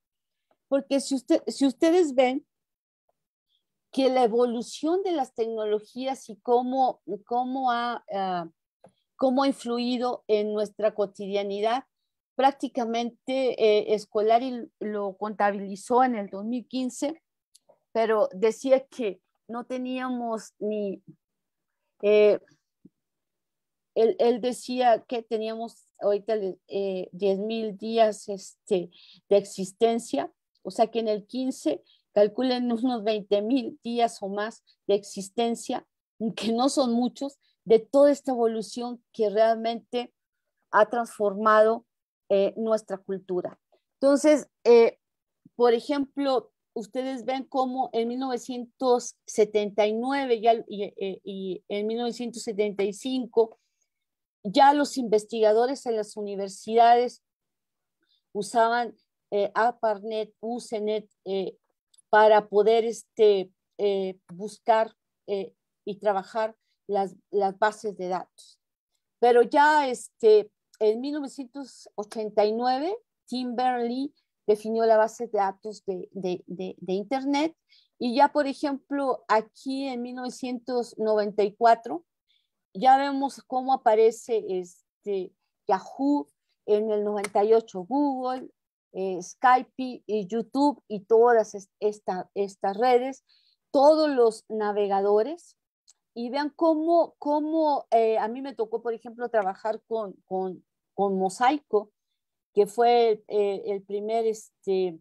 porque si, usted, si ustedes ven que la evolución de las tecnologías y cómo, cómo, ha, ah, influido en nuestra cotidianidad, prácticamente eh, Escolari lo contabilizó en el 2015, pero decía que no teníamos ni, eh, él, decía que teníamos ahorita eh, mil días este, de existencia o sea que en el 15 calculen unos 20 mil días o más de existencia, que no son muchos, de toda esta evolución que realmente ha transformado eh, nuestra cultura. Entonces, eh, por ejemplo, ustedes ven cómo en 1979 eh, y, en 1975 ya los investigadores en las universidades usaban eh, APARNET, eh, para poder este, eh, buscar eh, y trabajar las, bases de datos. Pero ya este, en 1989, Tim berners definió la base de datos de, de Internet y ya, por ejemplo, aquí en 1994, ya vemos cómo aparece este Yahoo en el 98, Google, eh, Skype, y YouTube y todas estas estas redes, todos los navegadores y vean cómo, cómo eh, a mí me tocó, por ejemplo, trabajar con, con, con Mosaico, que fue eh, el, primer, este,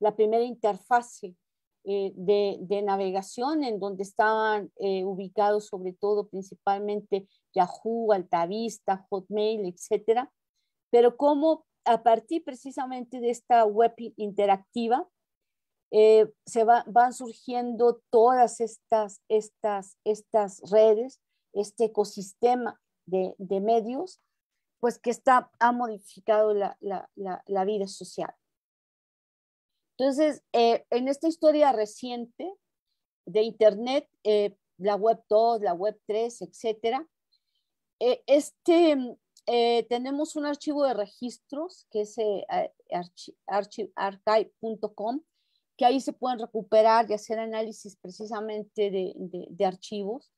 la primera interfase de, navegación en donde estaban ubicados sobre todo principalmente Yahoo, Altavista, Hotmail, etcétera, pero cómo a partir precisamente de esta web interactiva, eh, se van surgiendo todas estas, estas, redes, este ecosistema de, medios, pues que está, ha modificado la, vida social. Entonces, eh, en esta historia reciente de Internet, eh, la Web 2, la Web 3, etcétera, este, eh, tenemos un archivo de registros que es eh, archive.com, que ahí se pueden recuperar y hacer análisis precisamente de, archivos.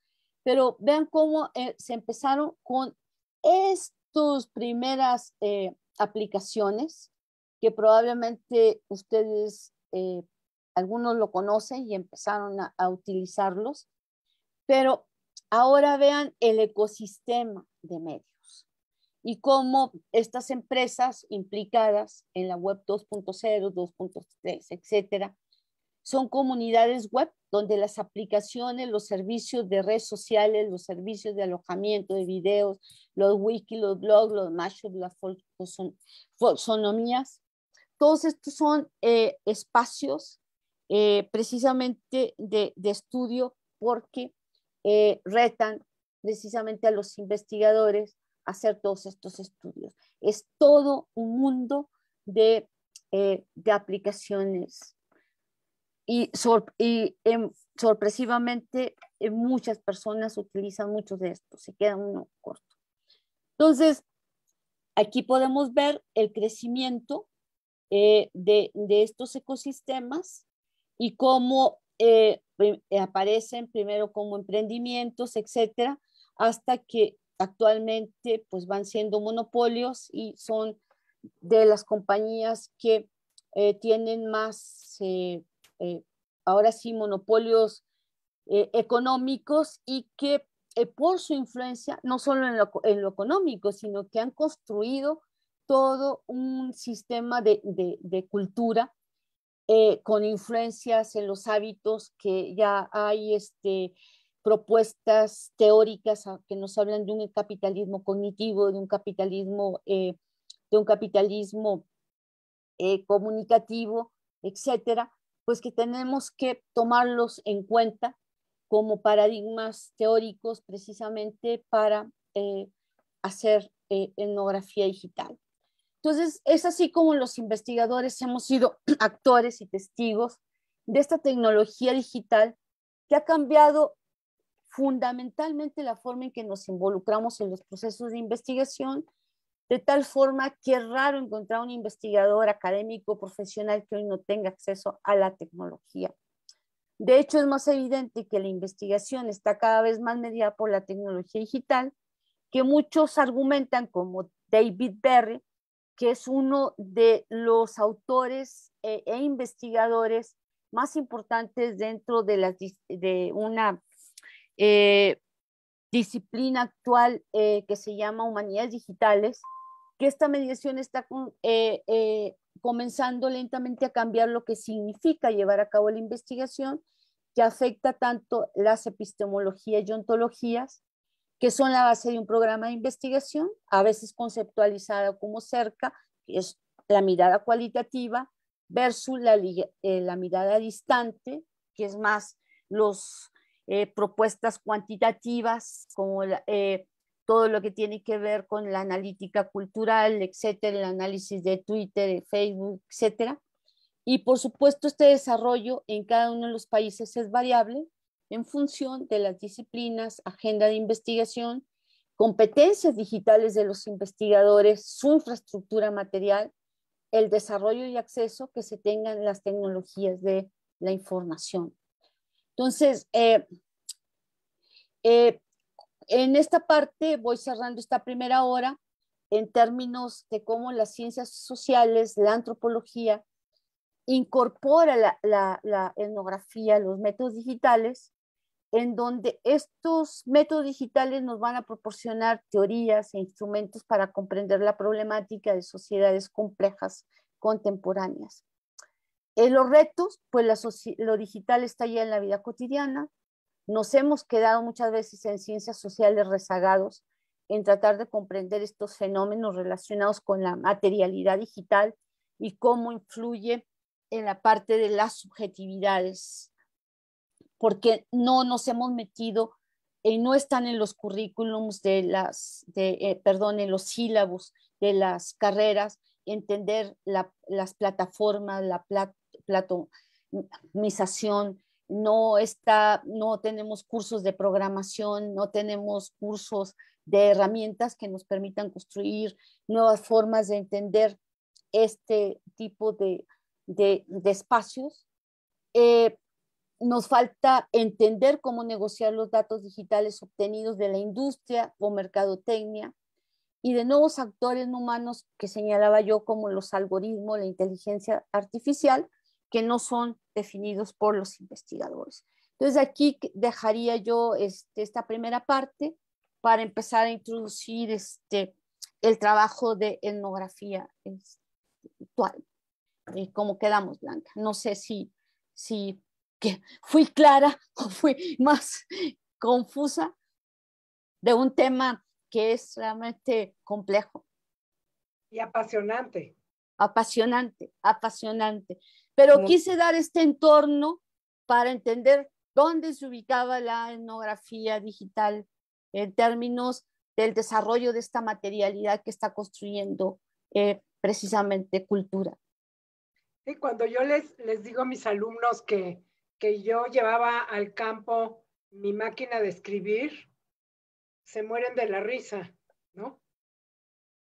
Pero vean cómo eh, se empezaron con estas primeras aplicaciones que probablemente ustedes, algunos lo conocen y empezaron a utilizarlos. Pero ahora vean el ecosistema de medios y cómo estas empresas implicadas en la web 2.0, 2.3, etcétera, son comunidades web donde las aplicaciones, los servicios de redes sociales, los servicios de alojamiento de videos, los wikis, los blogs, los mashups, las folksonomías, pues, todos estos son eh, espacios eh, precisamente de, estudio porque eh, retan precisamente a los investigadores hacer todos estos estudios. Es todo un mundo de, eh, aplicaciones y, em, sorpresivamente eh, muchas personas utilizan muchos de estos, se queda uno corto. Entonces, aquí podemos ver el crecimiento eh, de, de, estos ecosistemas y cómo aparecen primero como emprendimientos, etcétera, hasta que actualmente pues van siendo monopolios y son de las compañías que eh, tienen más, eh, eh, ahora sí, monopolios económicos y que por su influencia, no solo en lo, económico, sino que han construido todo un sistema de, de cultura con influencias en los hábitos que ya hay este, propuestas teóricas ah, que nos hablan de un capitalismo cognitivo, de un capitalismo, eh, de un capitalismo eh, comunicativo, etcétera, pues que tenemos que tomarlos en cuenta como paradigmas teóricos precisamente para eh, hacer etnografía digital. Entonces, es así como los investigadores hemos sido actores y testigos de esta tecnología digital que ha cambiado fundamentalmente la forma en que nos involucramos en los procesos de investigación, de tal forma que es raro encontrar un investigador académico profesional que hoy no tenga acceso a la tecnología. De hecho, es más evidente que la investigación está cada vez más mediada por la tecnología digital, que muchos argumentan, como David Berry, que es uno de los autores e, e investigadores más importantes dentro de, las, de una eh, disciplina actual eh, que se llama Humanidades Digitales, que esta mediación está eh, comenzando lentamente a cambiar lo que significa llevar a cabo la investigación, que afecta tanto las epistemologías y ontologías, que son la base de un programa de investigación, a veces conceptualizada como cerca, que es la mirada cualitativa, versus la, la mirada distante, que es más los eh, propuestas cuantitativas como eh, todo lo que tiene que ver con la analítica cultural, etcétera, el análisis de Twitter, Facebook, etcétera. Y por supuesto este desarrollo en cada uno de los países es variable en función de las disciplinas, agenda de investigación, competencias digitales de los investigadores, su infraestructura material, el desarrollo y acceso que se tengan las tecnologías de la información. Entonces, eh, eh, en esta parte voy cerrando esta primera hora en términos de cómo las ciencias sociales, la antropología, incorpora la etnografía, los métodos digitales, en donde estos métodos digitales nos van a proporcionar teorías e instrumentos para comprender la problemática de sociedades complejas contemporáneas. En eh, los retos, pues lo digital está ya en la vida cotidiana. Nos hemos quedado muchas veces en ciencias sociales rezagados en tratar de comprender estos fenómenos relacionados con la materialidad digital y cómo influye en la parte de las subjetividades, porque no nos hemos metido y eh, no están en los currículums de las, de, eh, perdón, en los sílabos de las carreras, entender las plataformas, la, platonización no está, no tenemos cursos de programación, no tenemos cursos de herramientas que nos permitan construir nuevas formas de entender este tipo de, de, espacios. Eh, nos falta entender cómo negociar los datos digitales obtenidos de la industria o mercadotecnia y de nuevos actores humanos que señalaba yo como los algoritmos, la inteligencia artificial, que no son definidos por los investigadores. Entonces aquí dejaría yo este, esta primera parte para empezar a introducir este, el trabajo de etnografía este, actual. y como quedamos, Blanca. No sé si, si fui clara o fui más confusa de un tema que es realmente complejo. Y apasionante apasionante, apasionante. Pero quise dar este entorno para entender dónde se ubicaba la etnografía digital en términos del desarrollo de esta materialidad que está construyendo eh, precisamente cultura. Y cuando yo les, les digo a mis alumnos que, que yo llevaba al campo mi máquina de escribir, se mueren de la risa, ¿no?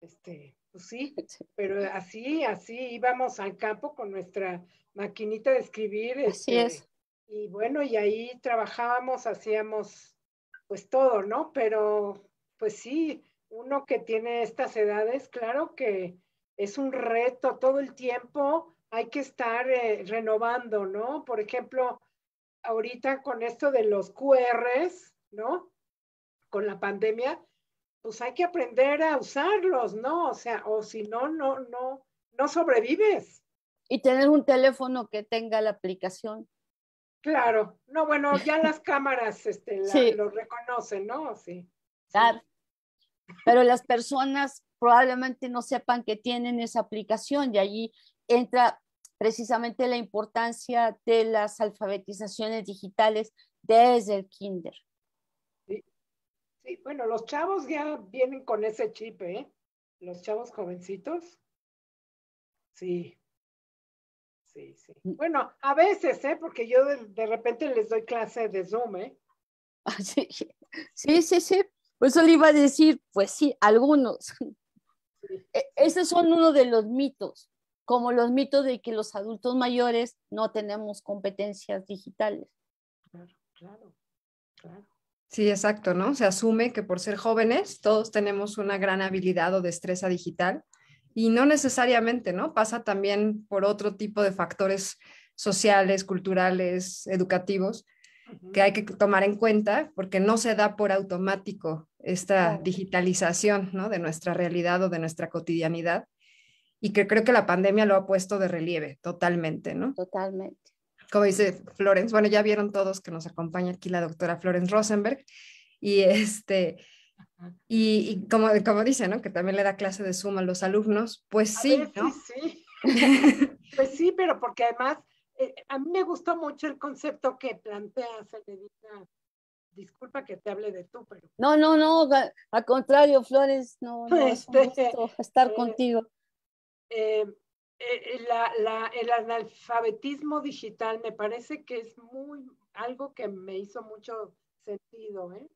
Este, pues sí, pero así, así íbamos al campo con nuestra maquinita de escribir. Así este, es. Y bueno, y ahí trabajábamos, hacíamos pues todo, ¿no? Pero pues sí, uno que tiene estas edades, claro que es un reto todo el tiempo, hay que estar eh, renovando, ¿no? Por ejemplo, ahorita con esto de los QRs, ¿no? Con la pandemia, pues hay que aprender a usarlos, ¿no? O sea, o si no, no, no, no sobrevives. Y tener un teléfono que tenga la aplicación. Claro, no, bueno, ya las cámaras este, lo reconocen, ¿no? Sí. Claro. Pero las personas probablemente no sepan que tienen esa aplicación y allí entra precisamente la importancia de las alfabetizaciones digitales desde el kinder. Sí, bueno, los chavos ya vienen con ese chip, ¿eh? Los chavos jovencitos. Sí. Sí, sí. Mm. Bueno, a veces, ¿eh? Porque yo de, repente les doy clase de Zoom, ¿eh? Ah, sí, sí, sí. sí. Por eso iba a decir, pues sí, algunos. E, esos son uno de los mitos, como los mitos de que los adultos mayores no tenemos competencias digitales. Claro, claro, claro. Sí, exacto, ¿no? Se asume que por ser jóvenes todos tenemos una gran habilidad o destreza digital y no necesariamente, ¿no? Pasa también por otro tipo de factores sociales, culturales, educativos que hay que tomar en cuenta porque no se da por automático esta digitalización ¿no? de nuestra realidad o de nuestra cotidianidad y que creo que la pandemia lo ha puesto de relieve totalmente, ¿no? Totalmente como dice Florence, bueno, ya vieron todos que nos acompaña aquí la doctora Florence Rosenberg, y este, y, como, como dice, ¿no? Que también le da clase de suma a los alumnos, pues sí, ¿no? pues sí, pero porque además eh, a mí me gustó mucho el concepto que planteas, Disculpa que te hable de tú, pero... No, no, no, al contrario, Flores, no, no este, estar eh, contigo. Eh, eh, eh, la, la, el analfabetismo digital me parece que es muy algo que me hizo mucho sentido. ¿eh?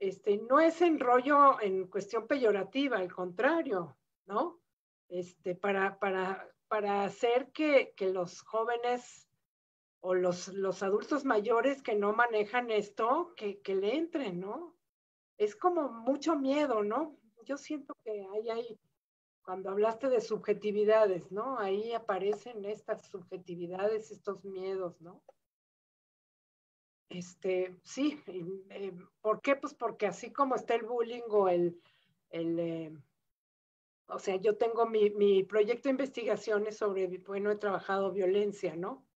Este, no es enrollo en cuestión peyorativa, al contrario, ¿no? Este, para, para, para hacer que, que, los jóvenes o los, los adultos mayores que no manejan esto, que, que le entren, ¿no? Es como mucho miedo, ¿no? Yo siento que hay ahí cuando hablaste de subjetividades, ¿no? Ahí aparecen estas subjetividades, estos miedos, ¿no? Este, sí, eh, ¿por qué? Pues porque así como está el bullying o el, el eh, o sea, yo tengo mi, mi, proyecto de investigaciones sobre, bueno, he trabajado violencia, ¿no?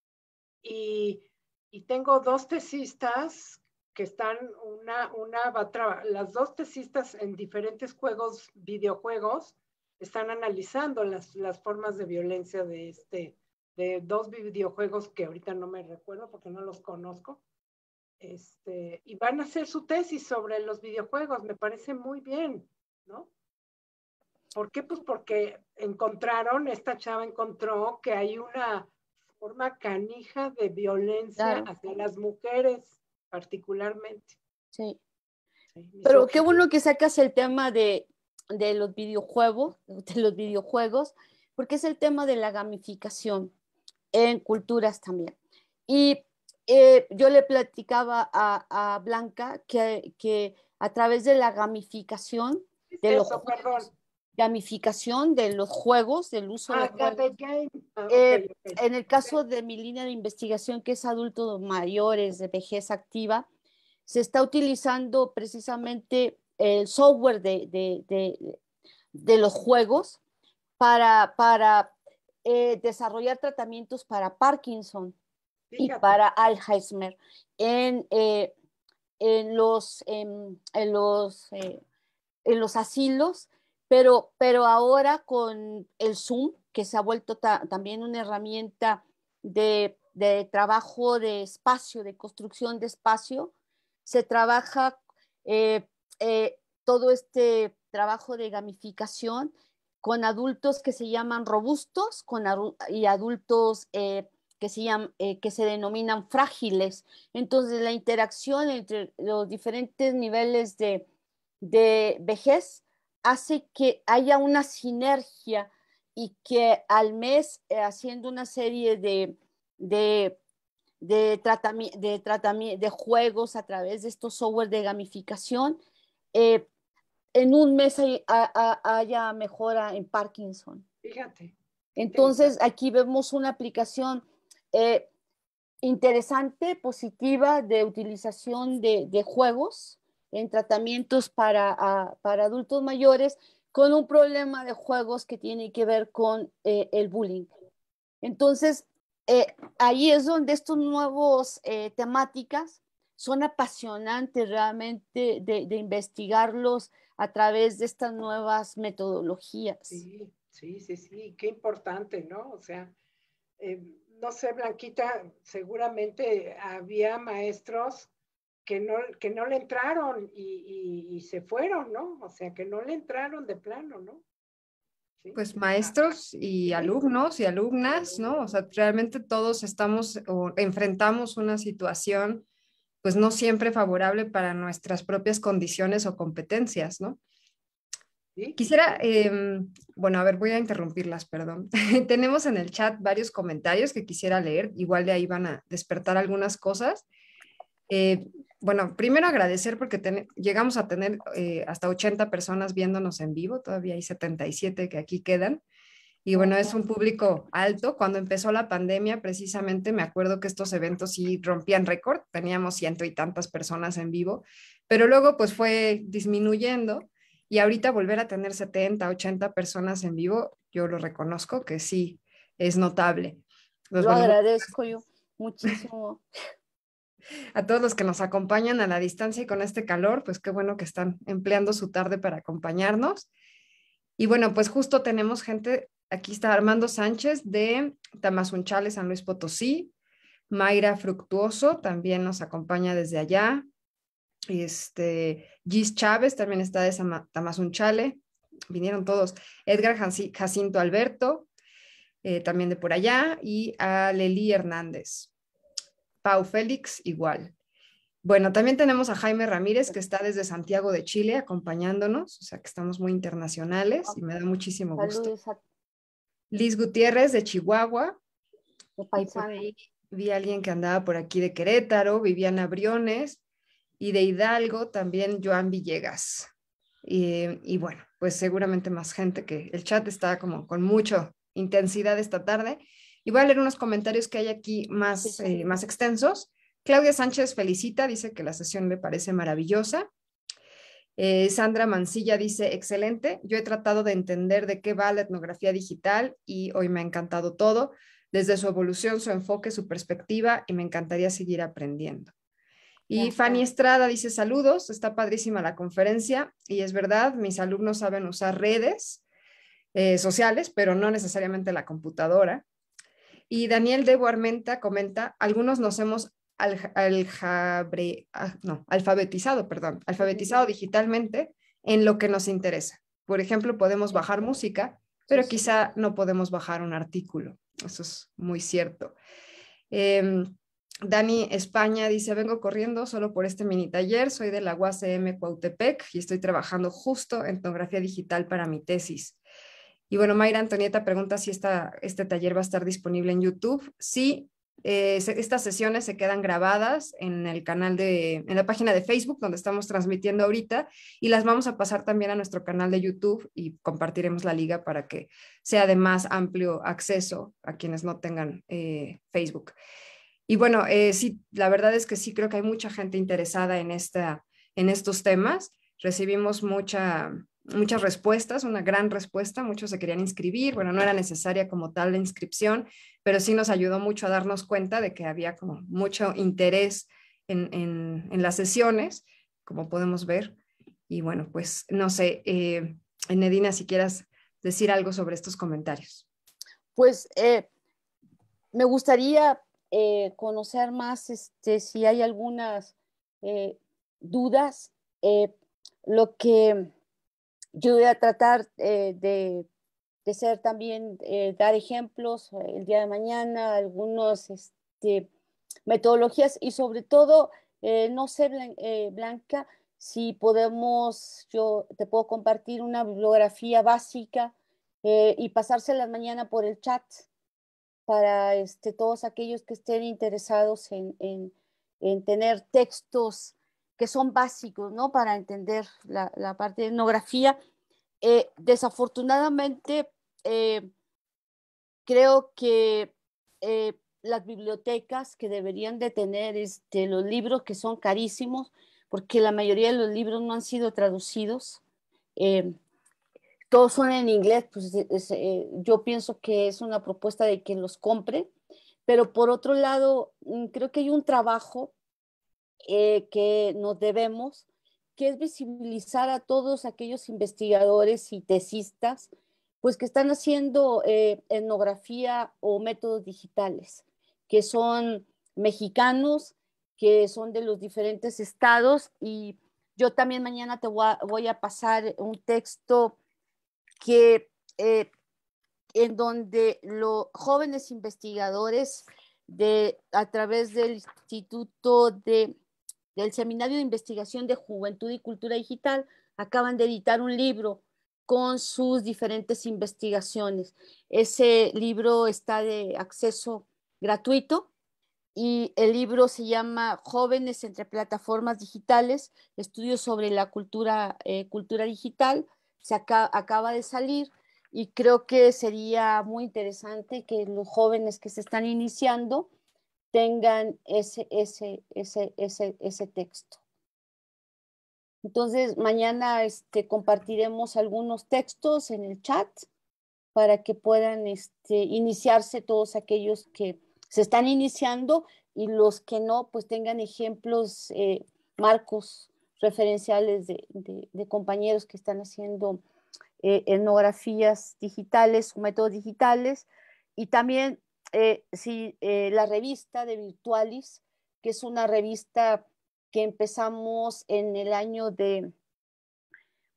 Y, y tengo dos tesistas que están, una, una va las dos tesistas en diferentes juegos, videojuegos, están analizando las, las formas de violencia de, este, de dos videojuegos que ahorita no me recuerdo porque no los conozco. Este, y van a hacer su tesis sobre los videojuegos, me parece muy bien, ¿no? ¿Por qué? Pues porque encontraron, esta chava encontró que hay una forma canija de violencia hacia las mujeres particularmente. sí Pero qué bueno que sacas el tema de de los videojuegos, de los videojuegos, porque es el tema de la gamificación en culturas también. Y eh, yo le platicaba a, a Blanca que, que, a través de la gamificación de los juegos, gamificación de los juegos, del uso ah, de de juegos. Ah, eh, en el caso de mi línea de investigación, que es adultos mayores de vejez activa, se está utilizando precisamente el software de, los juegos para, para eh, desarrollar tratamientos para Parkinson y para Alzheimer en, eh, en los, em, en, los, eh, en los asilos, pero, pero ahora con el Zoom, que se ha vuelto también una herramienta de, de, trabajo de espacio, de construcción de espacio, se trabaja eh, todo este trabajo de gamificación con adultos que se llaman robustos y adultos eh, eh, que, se denominan frágiles. Entonces, la interacción entre los diferentes niveles de, vejez hace que haya una sinergia y que al mes, haciendo una serie de, de juegos a través de estos software de gamificación, eh, en un mes haya mejora en Parkinson. Fíjate. Entonces, aquí vemos una aplicación eh, interesante, positiva, de utilización de, juegos en tratamientos para, para, adultos mayores con un problema de juegos que tiene que ver con eh, el bullying. Entonces, ahí es donde estas nuevas temáticas son apasionantes realmente de, investigarlos a través de estas nuevas metodologías. Sí, sí, sí, sí, qué importante, ¿no? O sea, eh, no sé, Blanquita, seguramente había maestros que no, que no le entraron y, se fueron, ¿no? O sea, que no le entraron de plano, ¿no? Pues maestros y alumnos y alumnas, ¿no? O sea, realmente todos estamos o enfrentamos una situación pues no siempre favorable para nuestras propias condiciones o competencias, ¿no? Quisiera, em, bueno, a ver, voy a interrumpirlas, perdón. Tenemos en el chat varios comentarios que quisiera leer, igual de ahí van a despertar algunas cosas. Eh, bueno, primero agradecer porque llegamos a tener eh, hasta 80 personas viéndonos en vivo, todavía hay 77 que aquí quedan. Y bueno, es un público alto. Cuando empezó la pandemia, precisamente me acuerdo que estos eventos sí rompían récord, teníamos ciento y tantas personas en vivo, pero luego pues fue disminuyendo y ahorita volver a tener 70, 80 personas en vivo, yo lo reconozco que sí es notable. lo agradezco yo muchísimo. a todos los que nos acompañan a la distancia y con este calor, pues qué bueno que están empleando su tarde para acompañarnos. Y bueno, pues justo tenemos gente Aquí está Armando Sánchez de Tamazunchale, San Luis Potosí. Mayra Fructuoso también nos acompaña desde allá. Este, Gis Chávez también está de Tamazunchale. Vinieron todos. Edgar Jacinto Alberto, eh, también de por allá. Y a Lely Hernández. Pau Félix, igual. Bueno, también tenemos a Jaime Ramírez, que está desde Santiago de Chile acompañándonos, o sea que estamos muy internacionales y me da muchísimo gusto. Liz Gutiérrez de Chihuahua. vi a alguien que andaba por aquí de Querétaro, Viviana Briones, y de Hidalgo también Joan Villegas. Y, bueno, pues seguramente más gente que el chat está como con mucha intensidad esta tarde. Y voy a leer unos comentarios que hay aquí más, eh, más extensos. Claudia Sánchez felicita, dice que la sesión me parece maravillosa. Eh, Sandra Mancilla dice, excelente, yo he tratado de entender de qué va la etnografía digital y hoy me ha encantado todo, desde su evolución, su enfoque, su perspectiva y me encantaría seguir aprendiendo. Y Fanny Estrada dice, saludos, está padrísima la conferencia y es verdad, mis alumnos saben usar redes eh, sociales, pero no necesariamente la computadora. Y Daniel De Guarmenta comenta, algunos nos hemos al, jabre, ah, alfabetizado, perdón, alfabetizado digitalmente en lo que nos interesa. Por ejemplo, podemos bajar música, pero quizá no podemos bajar un artículo. Eso es muy cierto. Em, Dani España dice, vengo corriendo solo por este mini taller, soy de la UACM Cuautepec y estoy trabajando justo en etnografía digital para mi tesis. Y bueno, Mayra Antonieta pregunta si esta, este taller va a estar disponible en YouTube. Sí, eh, estas sesiones se quedan grabadas en el canal de, en la página de Facebook donde estamos transmitiendo ahorita y las vamos a pasar también a nuestro canal de YouTube y compartiremos la liga para que sea de más amplio acceso a quienes no tengan eh, Facebook. Y bueno, eh, sí, la verdad es que sí creo que hay mucha gente interesada en, esta, en estos temas. Recibimos mucha, muchas respuestas, una gran respuesta, muchos se querían inscribir, bueno, no era necesaria como tal la inscripción, pero sí nos ayudó mucho a darnos cuenta de que había como mucho interés en, las sesiones, como podemos ver. Y bueno, pues no sé, eh, Nedina, si quieras decir algo sobre estos comentarios. Pues eh, me gustaría eh, conocer más este, si hay algunas eh, dudas. lo que yo voy a tratar eh, de, ser también, eh, dar ejemplos eh, el día de mañana, algunas este, metodologías y sobre todo no sé, Blanca, si podemos, yo te puedo compartir una bibliografía básica y pasársela mañana por el chat para este, todos aquellos que estén interesados en, en tener textos que son básicos ¿no? para entender la, parte de etnografía. Eh, desafortunadamente, eh, creo que eh, las bibliotecas que deberían de tener este, los libros que son carísimos, porque la mayoría de los libros no han sido traducidos, todos son en inglés, pues yo pienso que es una propuesta de que los compre, pero por otro lado, mm, creo que hay un trabajo eh, que nos debemos, que es visibilizar a todos aquellos investigadores y tesistas, pues que están haciendo eh, etnografía o métodos digitales, que son mexicanos, que son de los diferentes estados y yo también mañana te voy a, pasar un texto que eh, en donde los jóvenes investigadores de a través del Instituto de del Seminario de Investigación de Juventud y Cultura Digital acaban de editar un libro con sus diferentes investigaciones. Ese libro está de acceso gratuito y el libro se llama Jóvenes entre plataformas digitales, estudios sobre la cultura, eh, digital. Se acaba de salir y creo que sería muy interesante que los jóvenes que se están iniciando tengan ese, ese, ese, ese, texto. Entonces, mañana este, compartiremos algunos textos en el chat para que puedan este, iniciarse todos aquellos que se están iniciando y los que no, pues tengan ejemplos, eh, marcos referenciales de, de, compañeros que están haciendo eh, etnografías digitales o métodos digitales. Y también eh, eh, la revista de Virtualis, que es una revista que empezamos en el año de,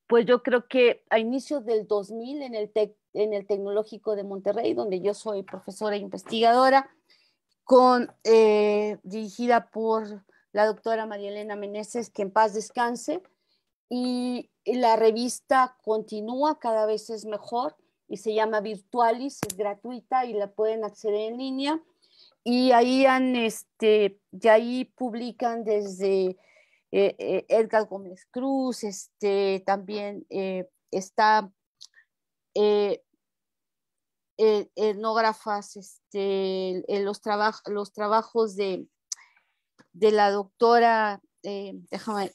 pues yo creo que a inicios del 2000 en el, en el Tecnológico de Monterrey, donde yo soy profesora e investigadora, con, eh, dirigida por la doctora María Elena Meneses, que en paz descanse, y la revista continúa, cada vez es mejor y se llama Virtualis, es gratuita y la pueden acceder en línea. Y ahí, han, este, ahí publican desde eh, eh, Edgar Gómez Cruz, este, también eh, está eh, etnógrafas, este, los, los trabajos de, de la doctora, déjame,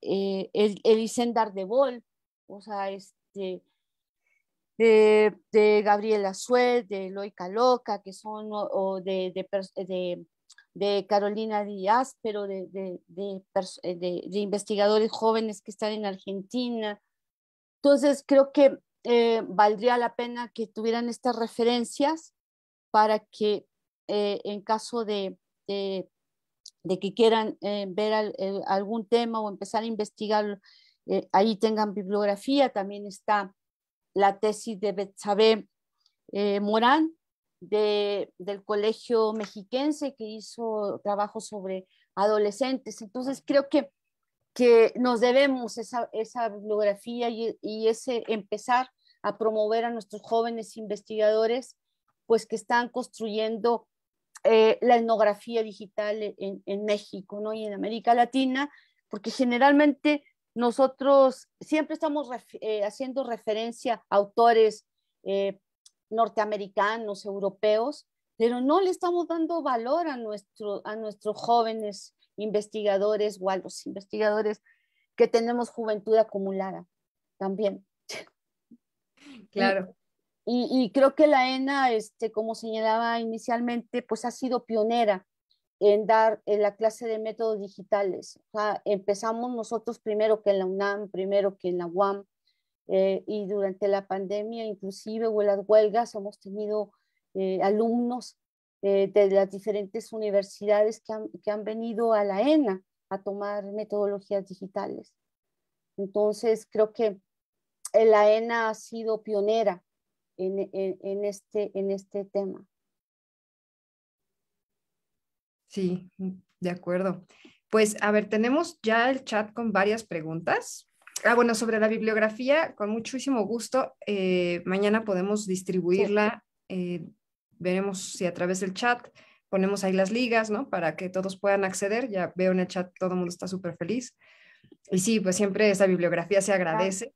Elisendar de Bol, o sea, este, de, Gabriela Suel, de Loica Loca, que son, o de, de, Carolina Díaz, pero eh, de, de investigadores jóvenes que están en Argentina. Entonces, creo que eh, valdría la pena que tuvieran estas referencias para que eh, en caso de, de, que quieran ver algún tema o empezar a investigarlo, ahí tengan bibliografía. También está la tesis de Betsabe eh, Morán de, del Colegio Mexiquense que hizo trabajo sobre adolescentes. Entonces creo que, que nos debemos esa, esa bibliografía y, y ese empezar a promover a nuestros jóvenes investigadores, pues que están construyendo eh, la etnografía digital en, en, México ¿no? y en América Latina, porque generalmente nosotros siempre estamos eh, haciendo referencia a autores eh, norteamericanos, europeos, pero no le estamos dando valor a, a nuestros jóvenes investigadores o a los investigadores que tenemos juventud acumulada también. Claro. Y, creo que la ENA, este, como señalaba inicialmente, pues ha sido pionera en dar en la clase de métodos digitales. empezamos nosotros primero que en la UNAM, primero que en la UAM, eh, y durante la pandemia inclusive o en las huelgas hemos tenido eh, alumnos eh, de las diferentes universidades que han, venido a la ENA a tomar metodologías digitales. Entonces, creo que la ENA ha sido pionera en este, en este tema. Sí, de acuerdo. Pues a ver, tenemos ya el chat con varias preguntas. Ah, bueno, sobre la bibliografía, con muchísimo gusto. Eh, mañana podemos distribuirla. Eh, veremos si a través del chat ponemos ahí las ligas, ¿no? Para que todos puedan acceder. Ya veo en el chat, todo el mundo está súper feliz. Y sí, pues siempre esa bibliografía se agradece.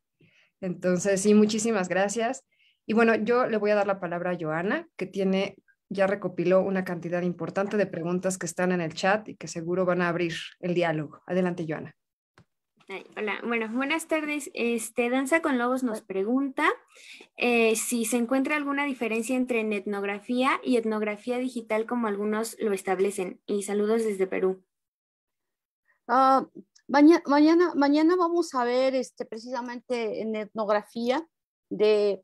Entonces, sí, muchísimas gracias. Y bueno, yo le voy a dar la palabra a Joana, que tiene ya recopiló una cantidad importante de preguntas que están en el chat y que seguro van a abrir el diálogo. Adelante, Joana. hola, bueno, buenas tardes. Este, Danza con Lobos nos pregunta eh, si se encuentra alguna diferencia entre etnografía y etnografía digital como algunos lo establecen. Y saludos desde Perú. Ah, mañana, mañana, vamos a ver este, precisamente en etnografía de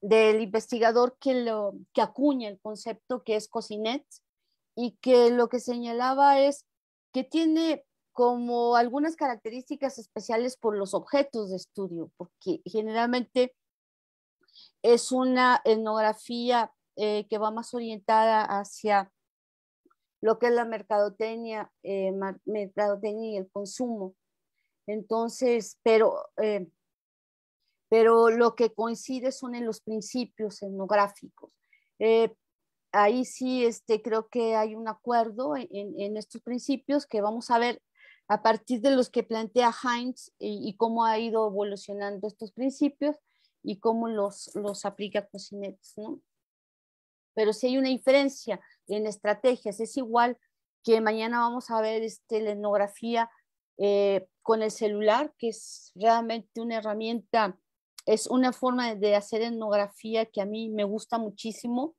del investigador que, lo, que acuña el concepto que es Cosinet y que lo que señalaba es que tiene como algunas características especiales por los objetos de estudio, porque generalmente es una etnografía eh, que va más orientada hacia lo que es la mercadotecnia, eh, mercadotecnia y el consumo. Entonces, pero eh, pero lo que coincide son en los principios etnográficos. Eh, ahí sí este, creo que hay un acuerdo en, estos principios que vamos a ver a partir de los que plantea Heinz y, cómo ha ido evolucionando estos principios y cómo los, los aplica Cocinetes, ¿no? Pero si hay una diferencia en estrategias, es igual que mañana vamos a ver este, la etnografía eh, con el celular, que es realmente una herramienta es una forma de hacer etnografía que a mí me gusta muchísimo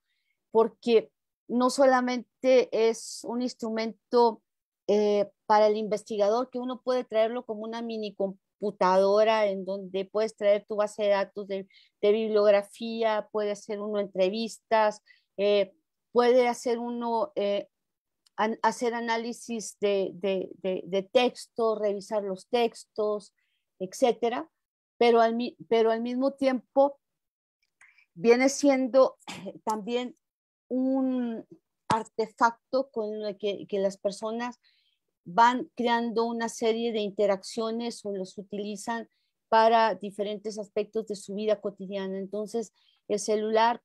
porque no solamente es un instrumento eh, para el investigador que uno puede traerlo como una mini computadora en donde puedes traer tu base de datos de, bibliografía, puede hacer uno entrevistas, eh, puede hacer uno eh, hacer análisis de, de, de, texto, revisar los textos, etcétera pero al, mismo tiempo viene siendo también un artefacto con el que, las personas van creando una serie de interacciones o los utilizan para diferentes aspectos de su vida cotidiana. Entonces, el celular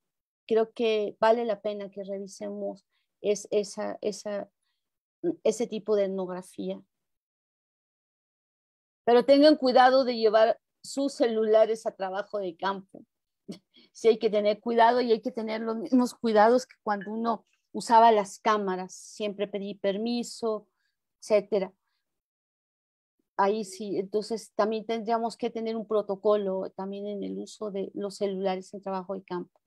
creo que vale la pena que revisemos ese tipo de etnografía. Pero tengan cuidado de llevar sus celulares a trabajo de campo. Sí hay que tener cuidado y hay que tener los mismos cuidados que cuando uno usaba las cámaras, siempre pedí permiso, etcétera. Ahí sí, entonces también tendríamos que tener un protocolo también en el uso de los celulares en trabajo de campo.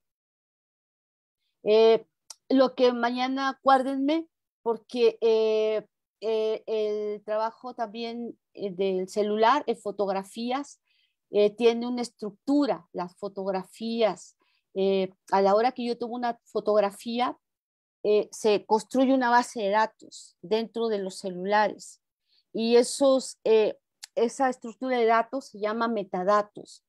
Eh, lo que mañana acuérdenme, porque eh, eh, el trabajo también del celular, en fotografías, eh, tiene una estructura, las fotografías. Eh, a la hora que yo tomo una fotografía, eh, se construye una base de datos dentro de los celulares y esos, esa estructura de datos se llama metadatos.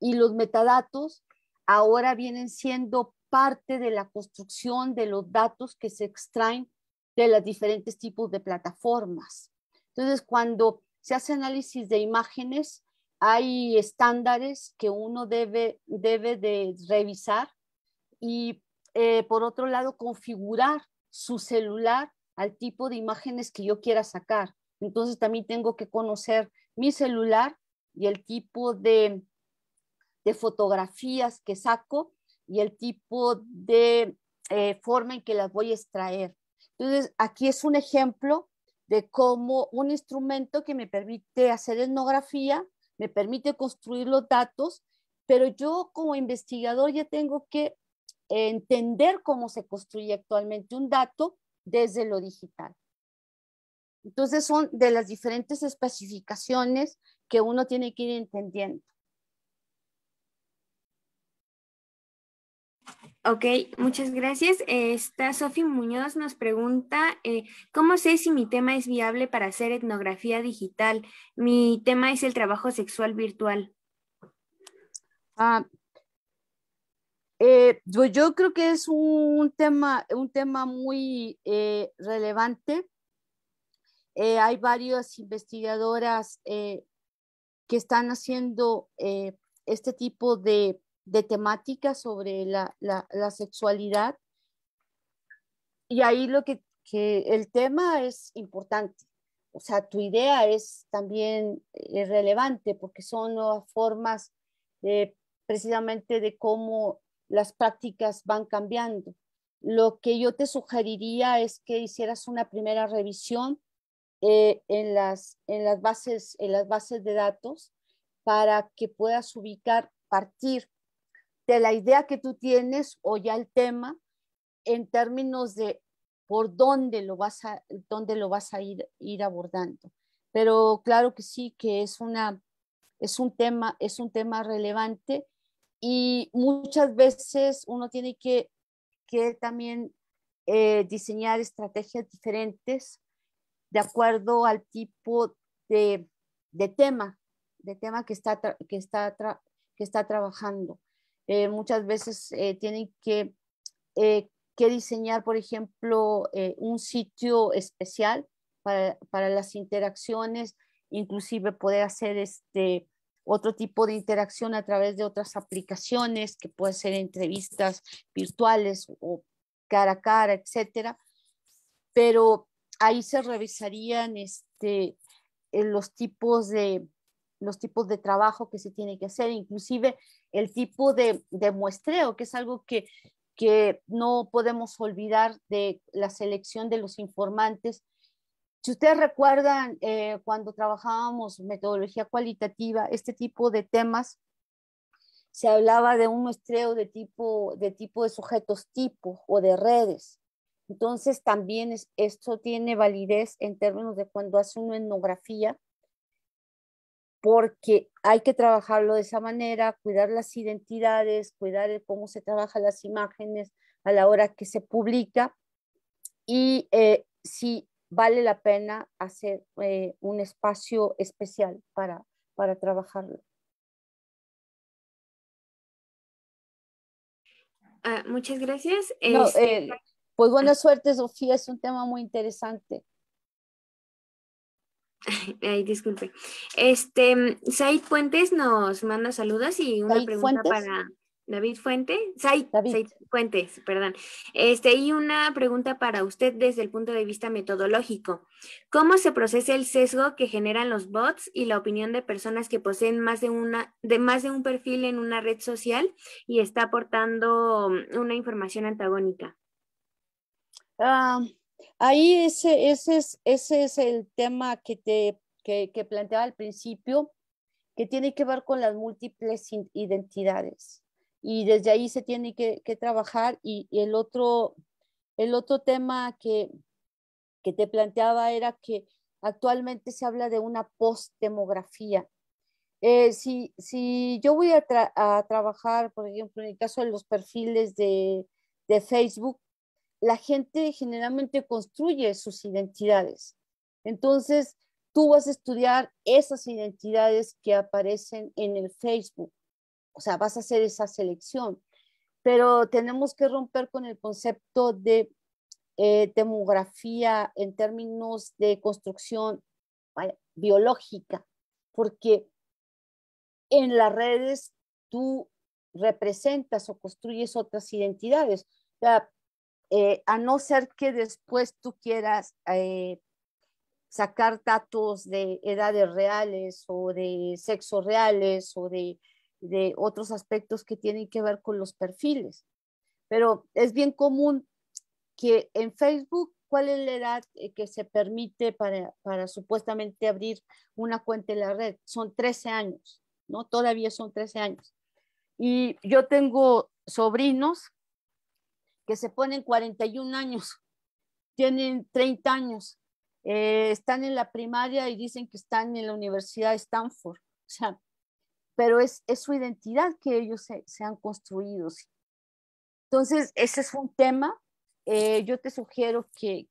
Y los metadatos ahora vienen siendo parte de la construcción de los datos que se extraen de los diferentes tipos de plataformas. Entonces, cuando se hace análisis de imágenes, hay estándares que uno debe, de revisar y eh, por otro lado configurar su celular al tipo de imágenes que yo quiera sacar. Entonces también tengo que conocer mi celular y el tipo de, fotografías que saco y el tipo de eh, forma en que las voy a extraer. Entonces, aquí es un ejemplo de cómo un instrumento que me permite hacer etnografía me permite construir los datos, pero yo como investigador ya tengo que entender cómo se construye actualmente un dato desde lo digital. Entonces son de las diferentes especificaciones que uno tiene que ir entendiendo. Ok, muchas gracias. Esta Sofi Muñoz nos pregunta, eh, ¿cómo sé si mi tema es viable para hacer etnografía digital? Mi tema es el trabajo sexual virtual. Ah, eh, pues yo, creo que es un tema, un tema muy eh, relevante. hay varias investigadoras que están haciendo este tipo de de temática sobre la, sexualidad. Y ahí lo que, el tema es importante. O sea, tu idea es también eh, relevante porque son nuevas formas eh, precisamente de cómo las prácticas van cambiando. Lo que yo te sugeriría es que hicieras una primera revisión eh, en, las, en, las bases, en las bases de datos para que puedas ubicar, partir la idea que tú tienes o ya el tema en términos de por dónde lo vas a, dónde lo vas a ir, ir abordando. Pero claro que sí, que es, una, es, un tema, es un tema relevante y muchas veces uno tiene que, también eh, diseñar estrategias diferentes de acuerdo al tipo de, de tema, de tema que está, que está, que está trabajando. Eh, muchas veces eh, tienen que, eh, que, diseñar, por ejemplo, un sitio especial para, las interacciones, inclusive poder hacer este otro tipo de interacción a través de otras aplicaciones, que puede ser entrevistas virtuales o cara a cara, etcétera. Pero ahí se revisarían este, los tipos de, los tipos de trabajo que se tiene que hacer, inclusive el tipo de, de muestreo, que es algo que, que no podemos olvidar de la selección de los informantes. Si ustedes recuerdan, eh, cuando trabajábamos metodología cualitativa, este tipo de temas, se hablaba de un muestreo de tipo de, tipo de sujetos tipo o de redes. Entonces, también esto tiene validez en términos de cuando hace una etnografía porque hay que trabajarlo de esa manera, cuidar las identidades, cuidar cómo se trabajan las imágenes a la hora que se publica y eh, si vale la pena hacer eh, un espacio especial para, trabajarlo. Ah, muchas gracias. Eh, este, pues buena pues suerte, Sofía, es un tema muy interesante. Ay, disculpe. Este, Said Fuentes nos manda saludos y una pregunta para David Fuentes. Said, Fuentes, perdón. Este, y una pregunta para usted desde el punto de vista metodológico. ¿Cómo se procesa el sesgo que generan los bots y la opinión de personas que poseen más de una, de más de un perfil en una red social y está aportando una información antagónica? Ah, Ahí ese, ese, es, ese es el tema que, te, que, planteaba al principio, que tiene que ver con las múltiples identidades. Y desde ahí se tiene que, trabajar. Y, el, otro, el otro tema que, te planteaba era que actualmente se habla de una postdemografía. demografía eh, si, yo voy a, trabajar, por ejemplo, en el caso de los perfiles de Facebook, la gente generalmente construye sus identidades. Entonces, tú vas a estudiar esas identidades que aparecen en el Facebook. O sea, vas a hacer esa selección. Pero tenemos que romper con el concepto de eh, demografía en términos de construcción biológica, porque en las redes tú representas o construyes otras identidades. O sea, eh, a no ser que después tú quieras eh, sacar datos de edades reales o de sexos reales o de, otros aspectos que tienen que ver con los perfiles. Pero es bien común que en Facebook, ¿cuál es la edad eh, que se permite para, para supuestamente abrir una cuenta en la red? Son 13 años, ¿no? Todavía son 13 años. Y yo tengo sobrinos que se ponen 41 años, tienen 30 años, eh, están en la primaria y dicen que están en la Universidad de Stanford. O sea, pero es, es su identidad que ellos se, han construido. Entonces, ese es un tema. Eh, yo te sugiero que,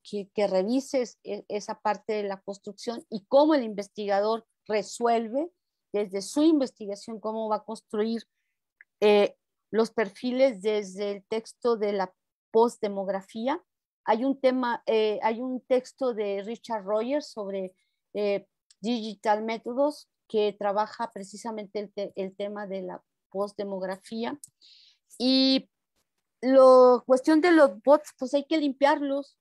revises e, esa parte de la construcción y cómo el investigador resuelve desde su investigación cómo va a construir eh, los perfiles desde el texto de la postdemografía. Hay un tema, eh, hay un texto de Richard Rogers sobre eh, digital métodos que trabaja precisamente el, el tema de la postdemografía. Y la cuestión de los bots, pues hay que limpiarlos.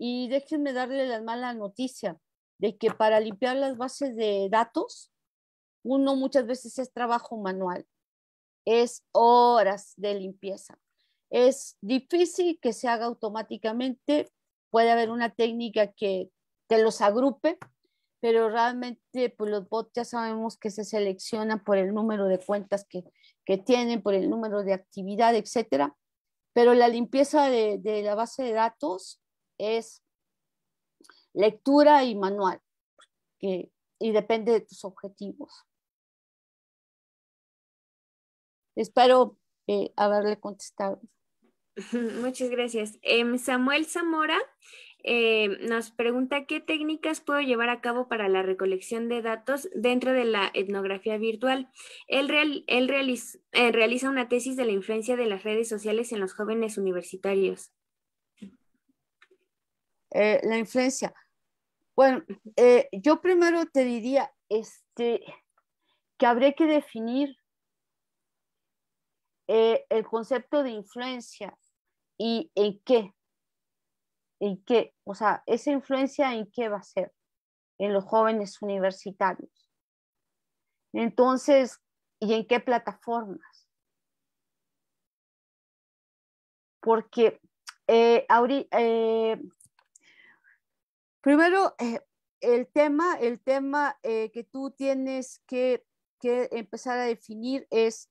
Y déjenme darle la mala noticia de que para limpiar las bases de datos, uno muchas veces es trabajo manual, es horas de limpieza es difícil que se haga automáticamente. Puede haber una técnica que te los agrupe, pero realmente pues, los bots ya sabemos que se seleccionan por el número de cuentas que, tienen, por el número de actividad, etc. Pero la limpieza de, la base de datos es lectura y manual, y depende de tus objetivos. Espero eh, haberle contestado. Muchas gracias. Em, Samuel Zamora em, nos pregunta qué técnicas puedo llevar a cabo para la recolección de datos dentro de la etnografía virtual. Él, él eh, realiza, una tesis de la influencia de las redes sociales en los jóvenes universitarios. Eh, la influencia. Bueno, eh, yo primero te diría este, que habría que definir el concepto de influencia ¿Y en qué? ¿En qué? O sea, esa influencia en qué va a ser en los jóvenes universitarios. Entonces, ¿y en qué plataformas? Porque eh, eh primero, eh, el tema, el tema eh, que tú tienes que, que empezar a definir es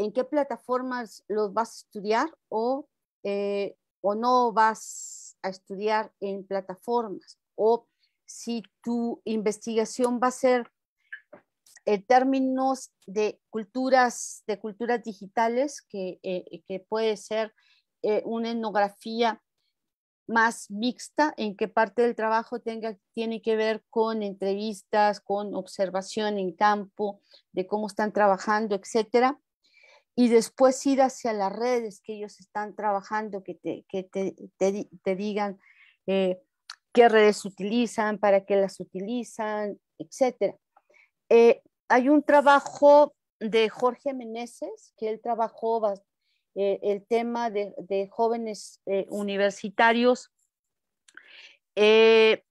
en qué plataformas los vas a estudiar eh, o, no vas a estudiar en plataformas o si tu investigación va a ser en términos de culturas, de culturas digitales, que, eh, puede ser eh, una etnografía más mixta, en qué parte del trabajo tenga, tiene que ver con entrevistas, con observación en campo, de cómo están trabajando, etcétera y después ir hacia las redes que ellos están trabajando, que te, digan eh, qué redes utilizan, para qué las utilizan, etc. Eh, hay un trabajo de Jorge Meneses, que él trabajó eh, el tema de, jóvenes universitarios en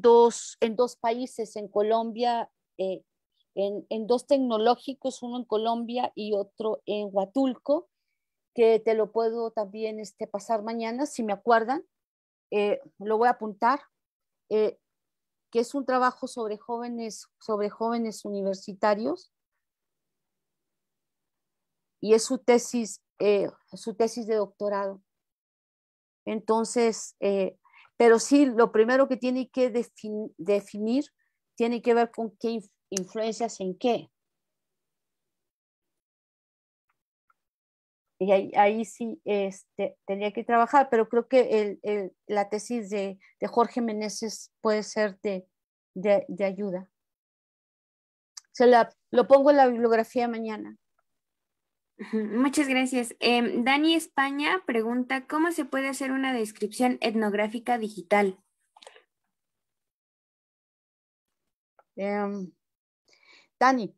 dos, en, dos, países, en Colombia en, en dos tecnológicos, uno en Colombia y otro en Huatulco, que te lo puedo también este, pasar mañana, si me acuerdan, eh, lo voy a apuntar, eh, que es un trabajo sobre jóvenes, sobre jóvenes universitarios, y es su tesis, eh, su tesis de doctorado. Entonces, pero sí, lo primero que tiene que definir tiene que ver con qué, influencias en qué. Y ahí, sí este, tendría que trabajar, pero creo que la tesis de, Jorge Meneses puede ser de, de, ayuda. Se la, lo pongo en la bibliografía mañana. Muchas gracias. Em, Dani España pregunta, ¿cómo se puede hacer una descripción etnográfica digital? Em, Dani,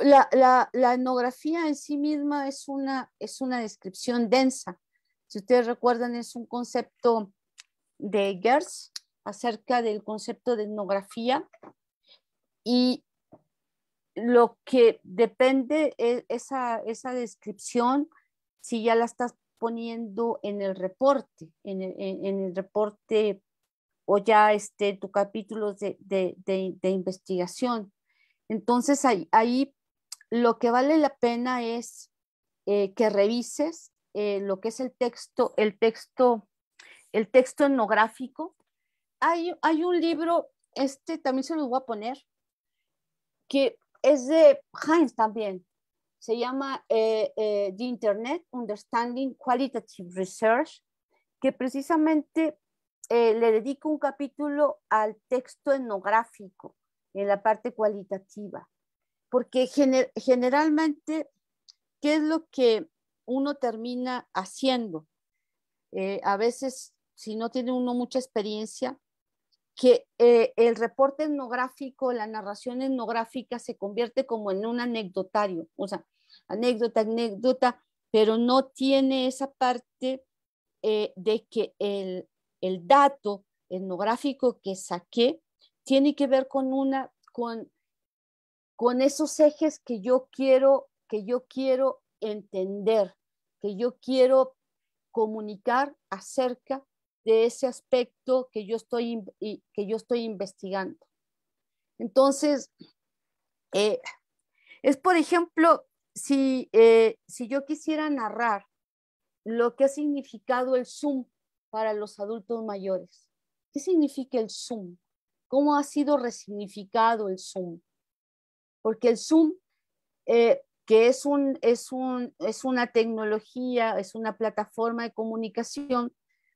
la, la, etnografía en sí misma es una, es una descripción densa. Si ustedes recuerdan, es un concepto de Gers acerca del concepto de etnografía y lo que depende e, es esa, descripción, si ya la estás poniendo en el reporte, en el, reporte o ya este, tu capítulo de, de investigación entonces ahí, lo que vale la pena es eh, que revises eh, lo que es el texto, el texto, el texto etnográfico. Hay, un libro, este también se lo voy a poner, que es de Heinz también. Se llama eh, The Internet Understanding Qualitative Research, que precisamente le dedico un capítulo al texto etnográfico en la parte cualitativa. Porque generalmente, ¿qué es lo que uno termina haciendo? Eh, a veces, si no tiene uno mucha experiencia, que eh, el reporte etnográfico, la narración etnográfica se convierte como en un anecdotario, o sea, anécdota, anécdota, pero no tiene esa parte eh, de que el, el, dato etnográfico que saqué tiene que ver con una, con, esos ejes que yo quiero, que yo quiero entender, que yo quiero comunicar acerca de ese aspecto que yo estoy, que yo estoy investigando. Entonces, eh, es por ejemplo, si, eh, si yo quisiera narrar lo que ha significado el Zoom para los adultos mayores. ¿Qué significa el Zoom? cómo ha sido resignificado el Zoom. Porque el Zoom, eh, que es, un, es, un, es una tecnología, es una plataforma de comunicación,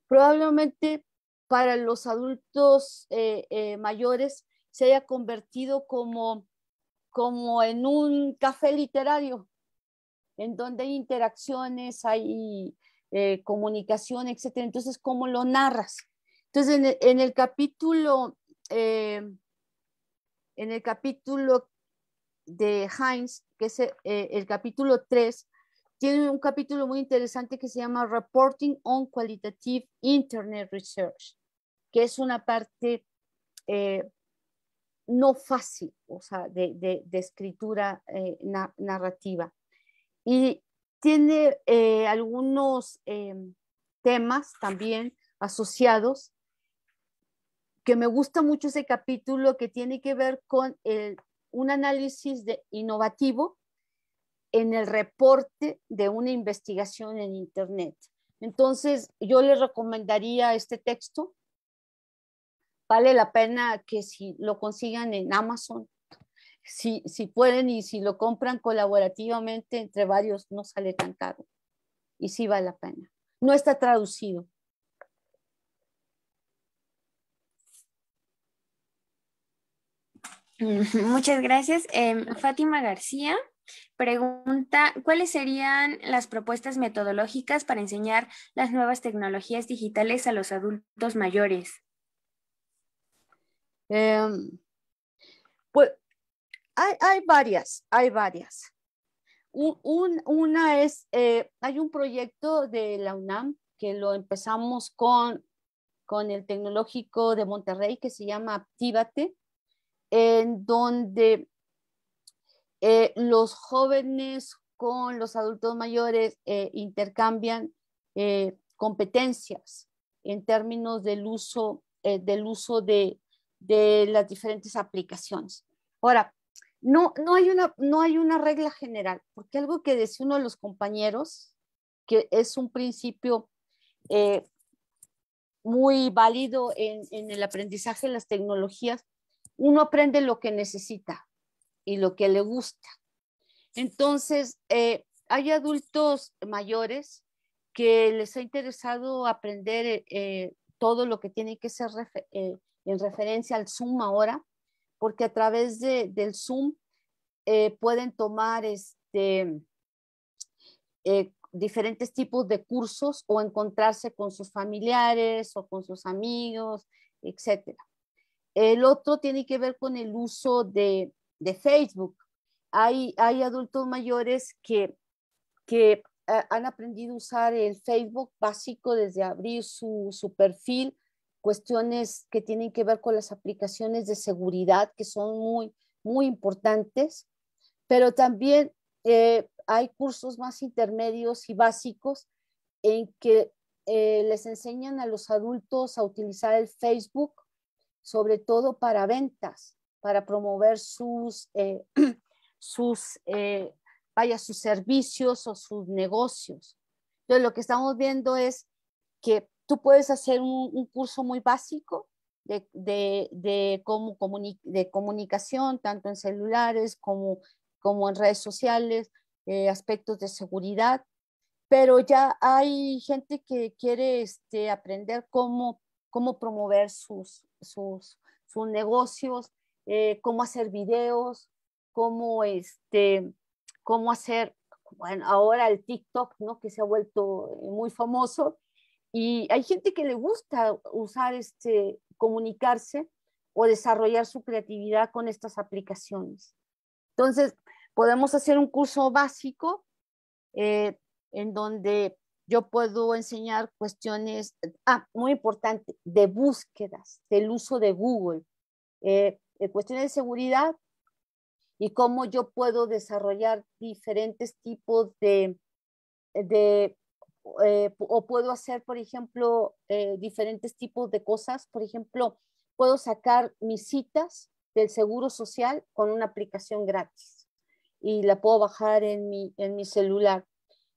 probablemente para los adultos eh, eh, mayores se haya convertido como, como en un café literario, en donde hay interacciones, hay comunicación, etc. Entonces, ¿cómo lo narras? Entonces, en el, en el capítulo eh, en el capítulo de Heinz, que es eh, el capítulo 3, tiene un capítulo muy interesante que se llama Reporting on Qualitative Internet Research, que es una parte eh, no fácil, o sea, de, escritura narrativa. Y tiene algunos temas también asociados me gusta mucho ese capítulo que tiene que ver con el, un análisis de, innovativo en el reporte de una investigación en Internet. Entonces, yo les recomendaría este texto. Vale la pena que si lo consigan en Amazon, si, si pueden y si lo compran colaborativamente entre varios, no sale tan caro. Y sí vale la pena. No está traducido, Muchas gracias. Em, Fátima García pregunta, ¿cuáles serían las propuestas metodológicas para enseñar las nuevas tecnologías digitales a los adultos mayores? Em, pues hay, varias, hay varias. una es, eh, hay un proyecto de la UNAM que lo empezamos con, con el tecnológico de Monterrey que se llama Actívate en donde eh, los jóvenes con los adultos mayores eh, intercambian eh, competencias en términos del uso, del uso de, las diferentes aplicaciones. Ahora, no, hay una, regla general, porque algo que decía uno de los compañeros, que es un principio muy válido en, en el aprendizaje de las tecnologías, uno aprende lo que necesita y lo que le gusta. Entonces, eh, hay adultos mayores que les ha interesado aprender eh, eh, todo lo que tiene que ser en referencia al Zoom ahora, porque a través del Zoom pueden tomar este, diferentes tipos de cursos o encontrarse con sus familiares o con sus amigos, etcétera. El otro tiene que ver con el uso de, Facebook. Hay, hay adultos mayores que, eh, han aprendido a usar el Facebook básico desde abrir su, perfil, cuestiones que tienen que ver con las aplicaciones de seguridad que son muy, muy importantes, pero también eh, hay cursos más intermedios y básicos en que eh, les enseñan a los adultos a utilizar el Facebook sobre todo para ventas, para promover sus, eh, sus, eh, vaya, sus servicios o sus negocios. Entonces, lo que estamos viendo es que tú puedes hacer un, curso muy básico de, cómo de comunicación, tanto en celulares como, como en redes sociales, eh, aspectos de seguridad, pero ya hay gente que quiere este, aprender cómo, cómo promover sus, sus, sus negocios, eh, cómo hacer videos, cómo, este, cómo hacer, bueno, ahora el TikTok, ¿no? Que se ha vuelto eh, muy famoso. Y hay gente que le gusta usar, este, comunicarse o desarrollar su creatividad con estas aplicaciones. Entonces, podemos hacer un curso básico eh, en donde yo puedo enseñar cuestiones, eh, ah, muy importante, de búsquedas, del uso de Google, eh, eh, cuestiones de seguridad y cómo yo puedo desarrollar diferentes tipos de, de o puedo hacer, por ejemplo, diferentes tipos de cosas. Por ejemplo, puedo sacar mis citas del Seguro Social con una aplicación gratis y la puedo bajar en mi, en mi celular.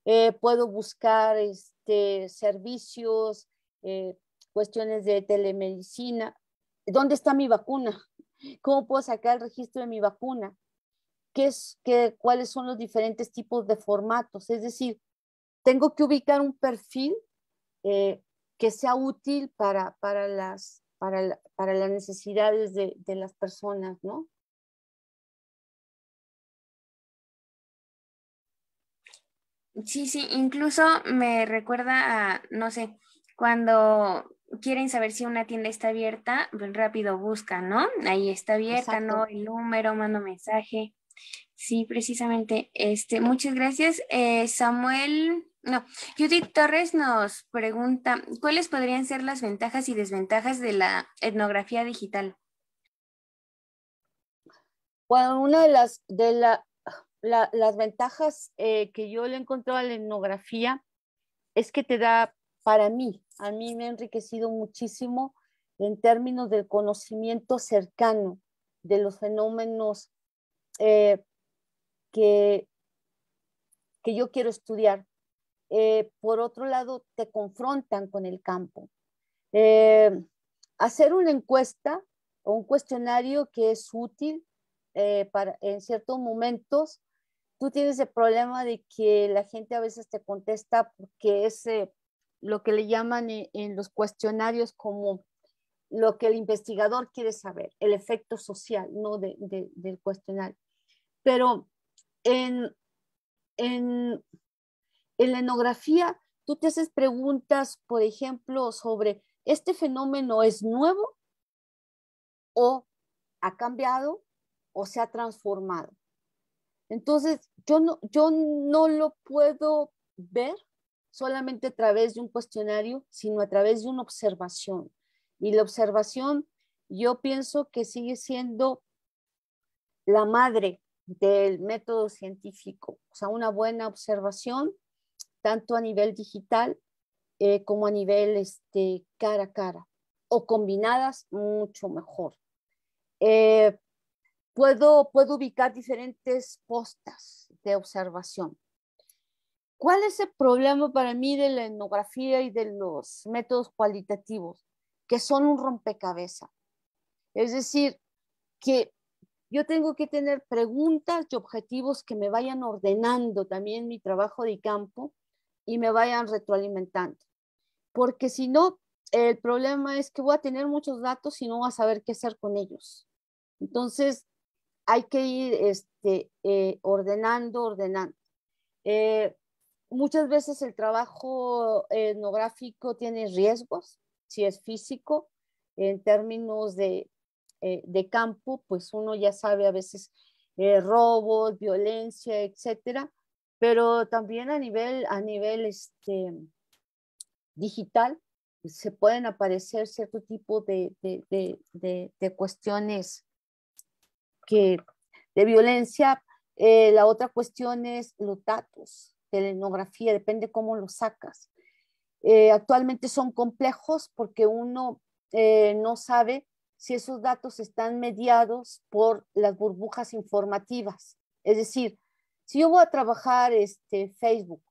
Eh, puedo buscar este, servicios, eh, cuestiones de telemedicina. ¿Dónde está mi vacuna? ¿Cómo puedo sacar el registro de mi vacuna? ¿Cuáles son los diferentes tipos de formatos? Es decir, tengo que ubicar un perfil eh, que sea útil para, las, necesidades de, de las personas, ¿no? Sí, sí, incluso me recuerda a, no sé, cuando quieren saber si una tienda está abierta, pues, rápido buscan, ¿no? Ahí está abierta, ¿no? El número, mando mensaje. Sí, precisamente. Este, muchas gracias. Eh, Samuel, no, Judith Torres nos pregunta, ¿cuáles podrían ser las ventajas y desventajas de la etnografía digital? Bueno, una de las, de la, las ventajas eh, que yo le he encontrado a la etnografía es que te da, para mí, a mí me ha enriquecido muchísimo en términos del conocimiento cercano de los fenómenos eh, que, yo quiero estudiar. Eh, por otro lado, te confrontan con el campo. hacer una encuesta o un cuestionario que es útil para, en ciertos momentos tú tienes el problema de que la gente a veces te contesta porque es eh, lo que le llaman en, los cuestionarios como lo que el investigador quiere saber, el efecto social, no del cuestionario. Pero en, en, en la enografía tú te haces preguntas, por ejemplo, sobre, ¿este fenómeno es nuevo o ha cambiado o se ha transformado? Entonces, yo no, lo puedo ver solamente a través de un cuestionario, sino a través de una observación. Y la observación, yo pienso que sigue siendo la madre del método científico, o sea, una buena observación, tanto a nivel digital eh, como a nivel este, cara a cara, o combinadas mucho mejor. Eh, puedo ubicar diferentes postas, de observación. ¿Cuál es el problema para mí de la etnografía y de los métodos cualitativos? Que son un rompecabezas. Es decir, que yo tengo que tener preguntas y objetivos que me vayan ordenando también mi trabajo de campo y me vayan retroalimentando. Porque si no, el problema es que voy a tener muchos datos y no voy a saber qué hacer con ellos. Entonces, hay que ir este, eh, ordenando, ordenando. Eh, muchas veces el trabajo etnográfico tiene riesgos, si es físico, en términos de, eh, campo, pues uno ya sabe a veces robos, violencia, etcétera, pero también a nivel, a nivel este, digital se pueden aparecer cierto tipo de, de cuestiones que de violencia. Eh, la otra cuestión es los datos de la etnografía, depende cómo los sacas. Eh, actualmente son complejos porque uno eh, no sabe si esos datos están mediados por las burbujas informativas. Es decir, si yo voy a trabajar este, Facebook,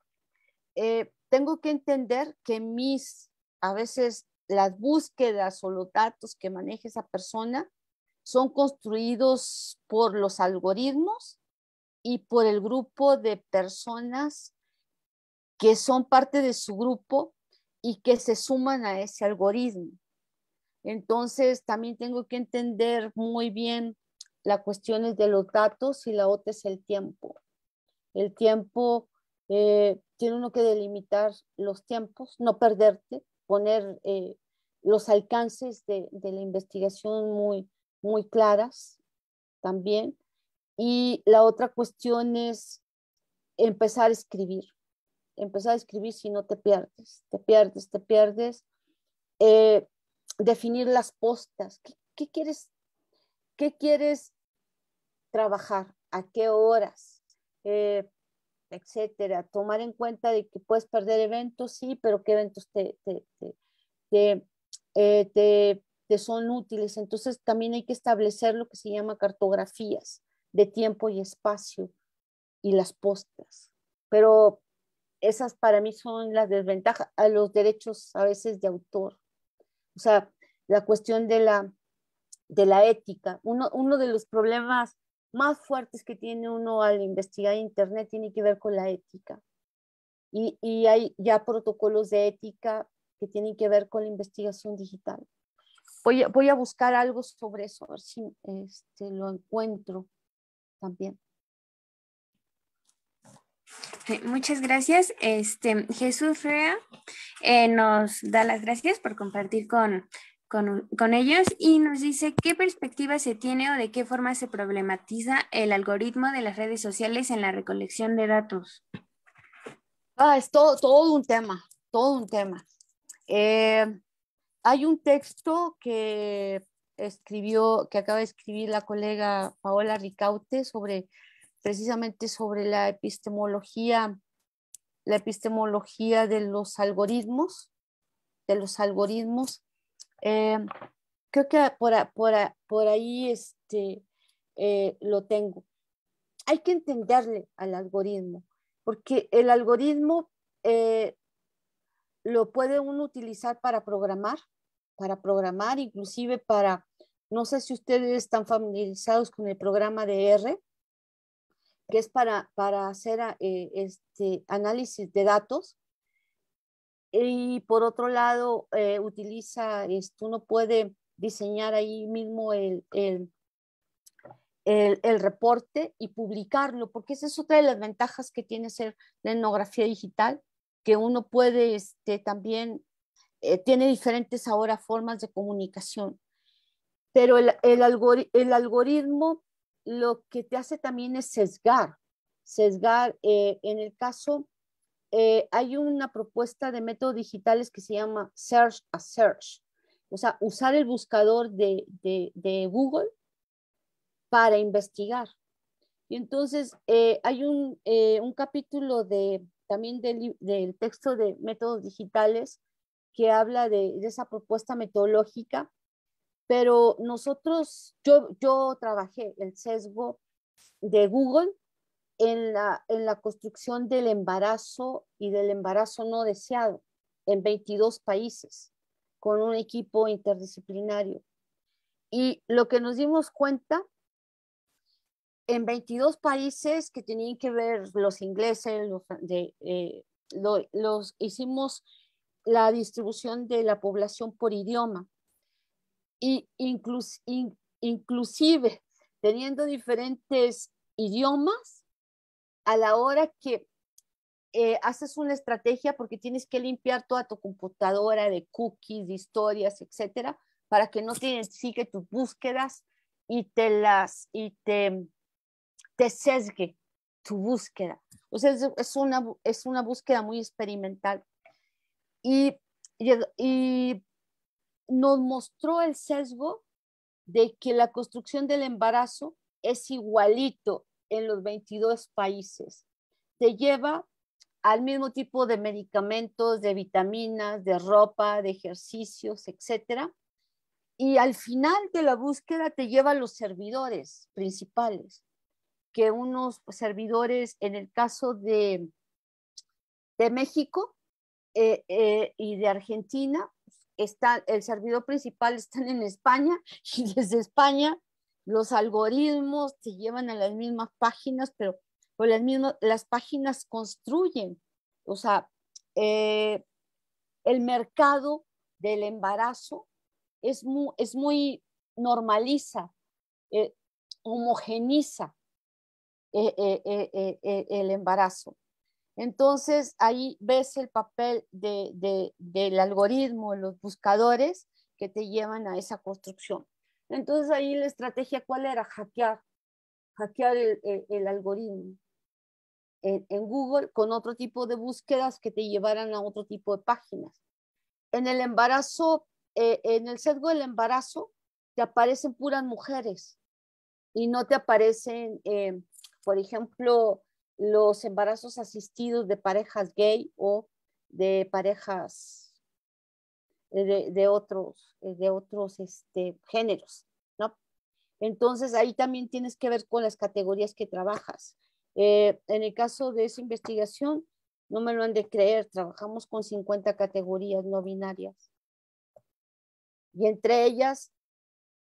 tengo que entender que mis, a veces las búsquedas o los datos que maneja esa persona son construidos por los algoritmos y por el grupo de personas que son parte de su grupo y que se suman a ese algoritmo. Entonces, también tengo que entender muy bien la cuestiones de los datos y la otra es el tiempo. El tiempo, eh, tiene uno que delimitar los tiempos, no perderte, poner eh, los alcances de, la investigación muy, muy claras también. Y la otra cuestión es empezar a escribir, empezar a escribir si no te pierdes, te pierdes, te pierdes. Eh, definir las postas, ¿Qué, quieres, qué quieres trabajar, a qué horas, eh, etcétera. Tomar en cuenta de que puedes perder eventos, sí, pero qué eventos te, te eh, son útiles. Entonces también hay que establecer lo que se llama cartografías de tiempo y espacio y las postas. Pero esas para mí son las desventajas a los derechos a veces de autor. O sea, la cuestión de la, de la ética. Uno, uno de los problemas más fuertes que tiene uno al investigar Internet tiene que ver con la ética. y hay ya protocolos de ética que tienen que ver con la investigación digital. Voy, a buscar algo sobre eso, a ver si este, lo encuentro también. muchas gracias. Este, Jesús Rea eh, nos da las gracias por compartir con, ellos y nos dice qué perspectiva se tiene o de qué forma se problematiza el algoritmo de las redes sociales en la recolección de datos. Ah, es todo, todo un tema, todo un tema. Eh, hay un texto que escribió, que acaba de escribir la colega Paola Ricaute sobre precisamente sobre la epistemología, la epistemología de los algoritmos, de los algoritmos. Eh, creo que por, ahí este, eh, lo tengo. Hay que entenderle al algoritmo, porque el algoritmo eh, lo puede uno utilizar para programar, para programar, inclusive para, no sé si ustedes están familiarizados con el programa de R, que es para, para hacer ah, eh, este análisis de datos. Y por otro lado, eh, utiliza, esto, uno puede diseñar ahí mismo el, el, el, reporte y publicarlo, porque esa es otra de las ventajas que tiene ser la etnografía digital, que uno puede este, también, eh, tiene diferentes ahora formas de comunicación, pero el, el, algoritmo lo que te hace también es sesgar, sesgar, eh, en el caso, eh, hay una propuesta de métodos digitales que se llama Search a Search, o sea, usar el buscador de, Google para investigar. Y entonces hay un, capítulo de también del, texto de métodos digitales que habla de, esa propuesta metodológica, pero nosotros, yo, yo trabajé el sesgo de Google en la, en la construcción del embarazo y del embarazo no deseado en 22 países con un equipo interdisciplinario. Y lo que nos dimos cuenta en 22 países que tenían que ver los ingleses, los, de, eh, los hicimos la distribución de la población por idioma. Y inclusive teniendo diferentes idiomas, a la hora que eh, haces una estrategia porque tienes que limpiar toda tu computadora de cookies, de historias, etcétera, para que no te sigue tus búsquedas y te las y te te sesgue tu búsqueda. O sea, es, una, búsqueda muy experimental. Y, nos mostró el sesgo de que la construcción del embarazo es igualito en los 22 países. Te lleva al mismo tipo de medicamentos, de vitaminas, de ropa, de ejercicios, etcétera. Y al final de la búsqueda te lleva a los servidores principales que unos servidores, en el caso de, de México eh, eh, y de Argentina, el servidor principal están en España y desde España los algoritmos se llevan a las mismas páginas, pero las, las páginas construyen, o sea, eh, el mercado del embarazo es muy, es muy normaliza, homogeniza eh, eh, eh, el embarazo. Entonces ahí ves el papel del algoritmo, los buscadores que te llevan a esa construcción. Entonces ahí la estrategia, ¿cuál era? Hackear, hackear el, algoritmo en, Google con otro tipo de búsquedas que te llevaran a otro tipo de páginas. En el embarazo, en el sesgo del embarazo, te aparecen puras mujeres y no te aparecen por ejemplo, los embarazos asistidos de parejas gay o de parejas eh, de, otros, eh, de otros este, géneros, ¿no? Entonces ahí también tienes que ver con las categorías que trabajas. Eh, en el caso de esa investigación, no me lo han de creer, trabajamos con 50 categorías no binarias. Y entre ellas,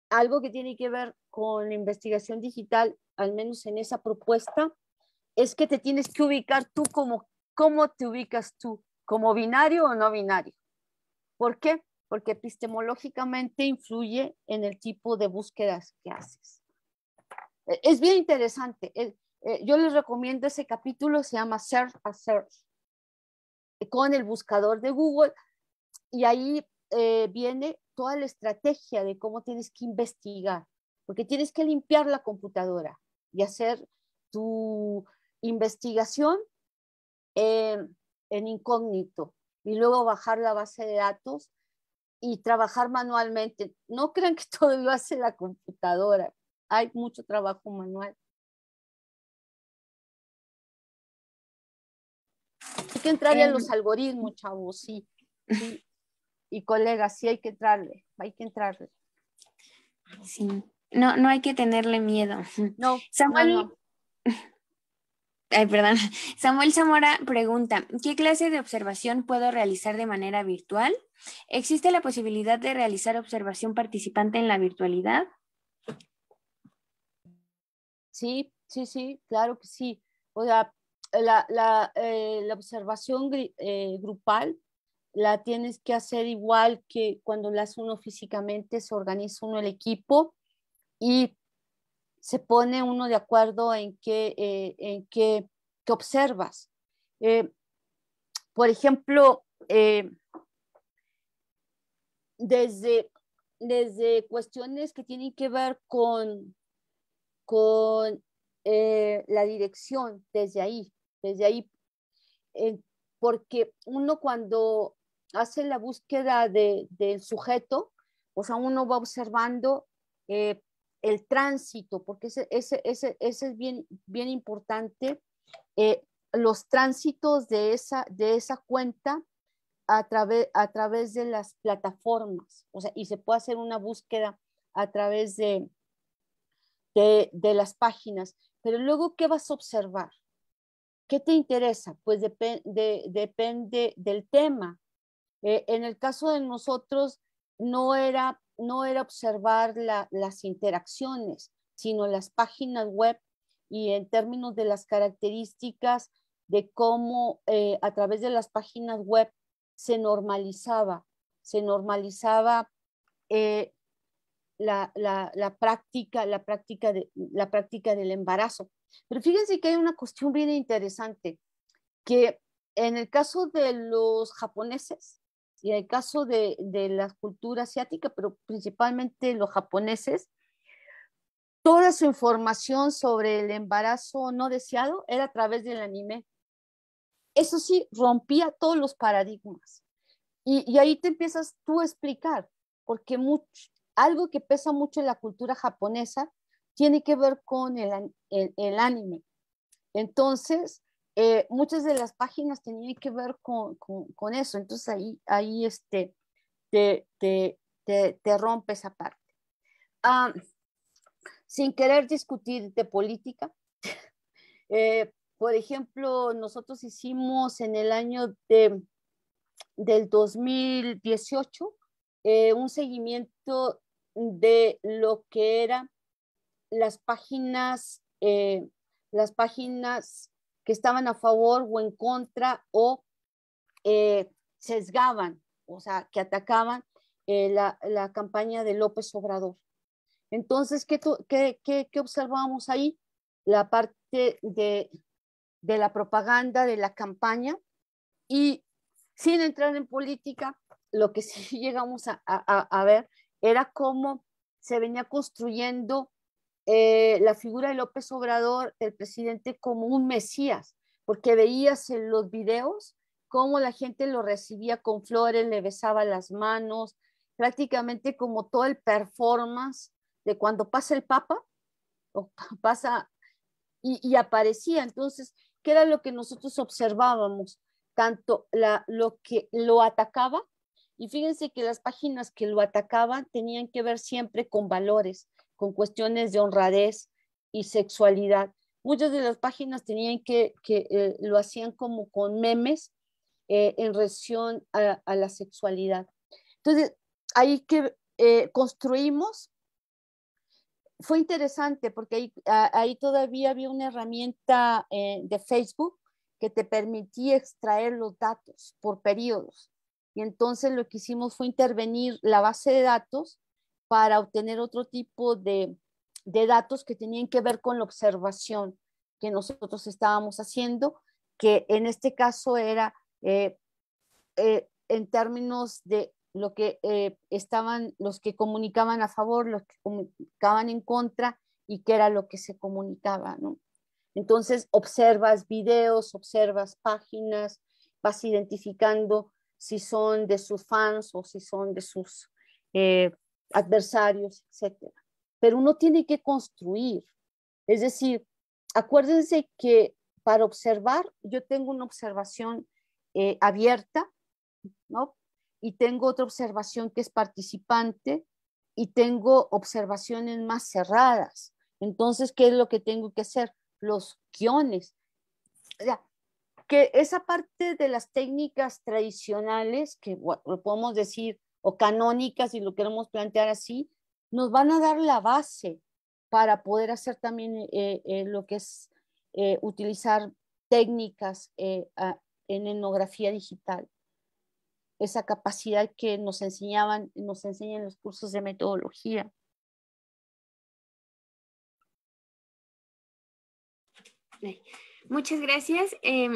algo que tiene que ver con la investigación digital al menos en esa propuesta, es que te tienes que ubicar tú como, ¿cómo te ubicas tú? ¿Como binario o no binario? ¿Por qué? Porque epistemológicamente influye en el tipo de búsquedas que haces. E, es bien interesante. Eh, yo les recomiendo ese capítulo, se llama Search a Search, eh, con el buscador de Google. Y ahí eh, viene toda la estrategia de cómo tienes que investigar, porque tienes que limpiar la computadora y hacer tu investigación en incógnito y luego bajar la base de datos y trabajar manualmente. No crean que todo lo hace la computadora. Hay mucho trabajo manual. Hay que entrar en los em. algoritmos, chavos, sí. Y colegas, sí hay que entrarle, hay que entrarle. Sí no, no hay que tenerle miedo. No. Samuel. Ay, perdón. Samuel Zamora pregunta, ¿qué clase de observación puedo realizar de manera virtual? ¿Existe la posibilidad de realizar observación participante en la virtualidad? Sí, sí, sí, claro que sí. O sea, la, eh, observación eh, grupal la tienes que hacer igual que cuando la hace uno físicamente, se organiza uno el equipo y se pone uno de acuerdo en qué, eh, en qué, observas. Eh, por ejemplo, eh, desde, desde cuestiones que tienen que ver con, con la dirección, desde ahí, desde ahí, porque uno cuando hace la búsqueda del sujeto, o sea, uno va observando el tránsito, porque ese, ese, ese, ese es bien, bien importante, eh, los tránsitos de esa, de esa cuenta a través, a través de las plataformas, o sea, y se puede hacer una búsqueda a través de, de, de las páginas, pero luego, ¿qué vas a observar? ¿Qué te interesa? Pues depende depende del tema. Eh, en el caso de nosotros, no era no era observar las interacciones, sino las páginas web y en términos de las características de cómo eh, a través de las páginas web se normalizaba, se normalizaba eh, la, la, práctica, la, práctica de, la práctica del embarazo. Pero fíjense que hay una cuestión bien interesante, que en el caso de los japoneses, y el caso de, la cultura asiática, pero principalmente los japoneses, toda su información sobre el embarazo no deseado era a través del anime. Eso sí, rompía todos los paradigmas. Y, ahí te empiezas tú a explicar, porque mucho, algo que pesa mucho en la cultura japonesa tiene que ver con el anime. Entonces, eh, muchas de las páginas tenían que ver con, eso, entonces ahí, ahí este, te, rompe esa parte. Ah, sin querer discutir de política, eh, por ejemplo, nosotros hicimos en el año del 2018 eh, un seguimiento de lo que eran las páginas, las páginas que estaban a favor o en contra o eh, sesgaban, o sea, que atacaban eh, la, campaña de López Obrador. Entonces, ¿qué, qué, observamos ahí? La parte de, la propaganda de la campaña y sin entrar en política, lo que sí llegamos a, a ver era cómo se venía construyendo eh, la figura de López Obrador, el presidente, como un mesías, porque veías en los videos cómo la gente lo recibía con flores, le besaba las manos, prácticamente como todo el performance de cuando pasa el Papa, o pasa y, aparecía. Entonces, ¿qué era lo que nosotros observábamos? Tanto lo que lo atacaba, y fíjense que las páginas que lo atacaban tenían que ver siempre con valores, con cuestiones de honradez y sexualidad. Muchas de las páginas tenían que, eh, lo hacían como con memes eh, en relación a, la sexualidad. Entonces, ahí que eh, construimos, fue interesante porque ahí todavía había una herramienta de Facebook que te permitía extraer los datos por periodos. Y entonces lo que hicimos fue intervenir la base de datos para obtener otro tipo de, datos que tenían que ver con la observación que nosotros estábamos haciendo, que en este caso era eh, eh, en términos de lo que eh, estaban los que comunicaban a favor, los que comunicaban en contra y qué era lo que se comunicaba, ¿no? Entonces observas videos, observas páginas, vas identificando si son de sus fans o si son de sus adversarios, etcétera, Pero uno tiene que construir. Es decir, acuérdense que para observar yo tengo una observación eh, abierta, ¿no? Y tengo otra observación que es participante y tengo observaciones más cerradas. Entonces, ¿qué es lo que tengo que hacer? Los guiones. O sea, que esa parte de las técnicas tradicionales, que podemos decir o canónicas, si lo queremos plantear así, nos van a dar la base para poder hacer también eh, eh, lo que es eh, utilizar técnicas en etnografía digital. Esa capacidad que nos enseñaban, nos enseñan los cursos de metodología. Muchas gracias. Eh,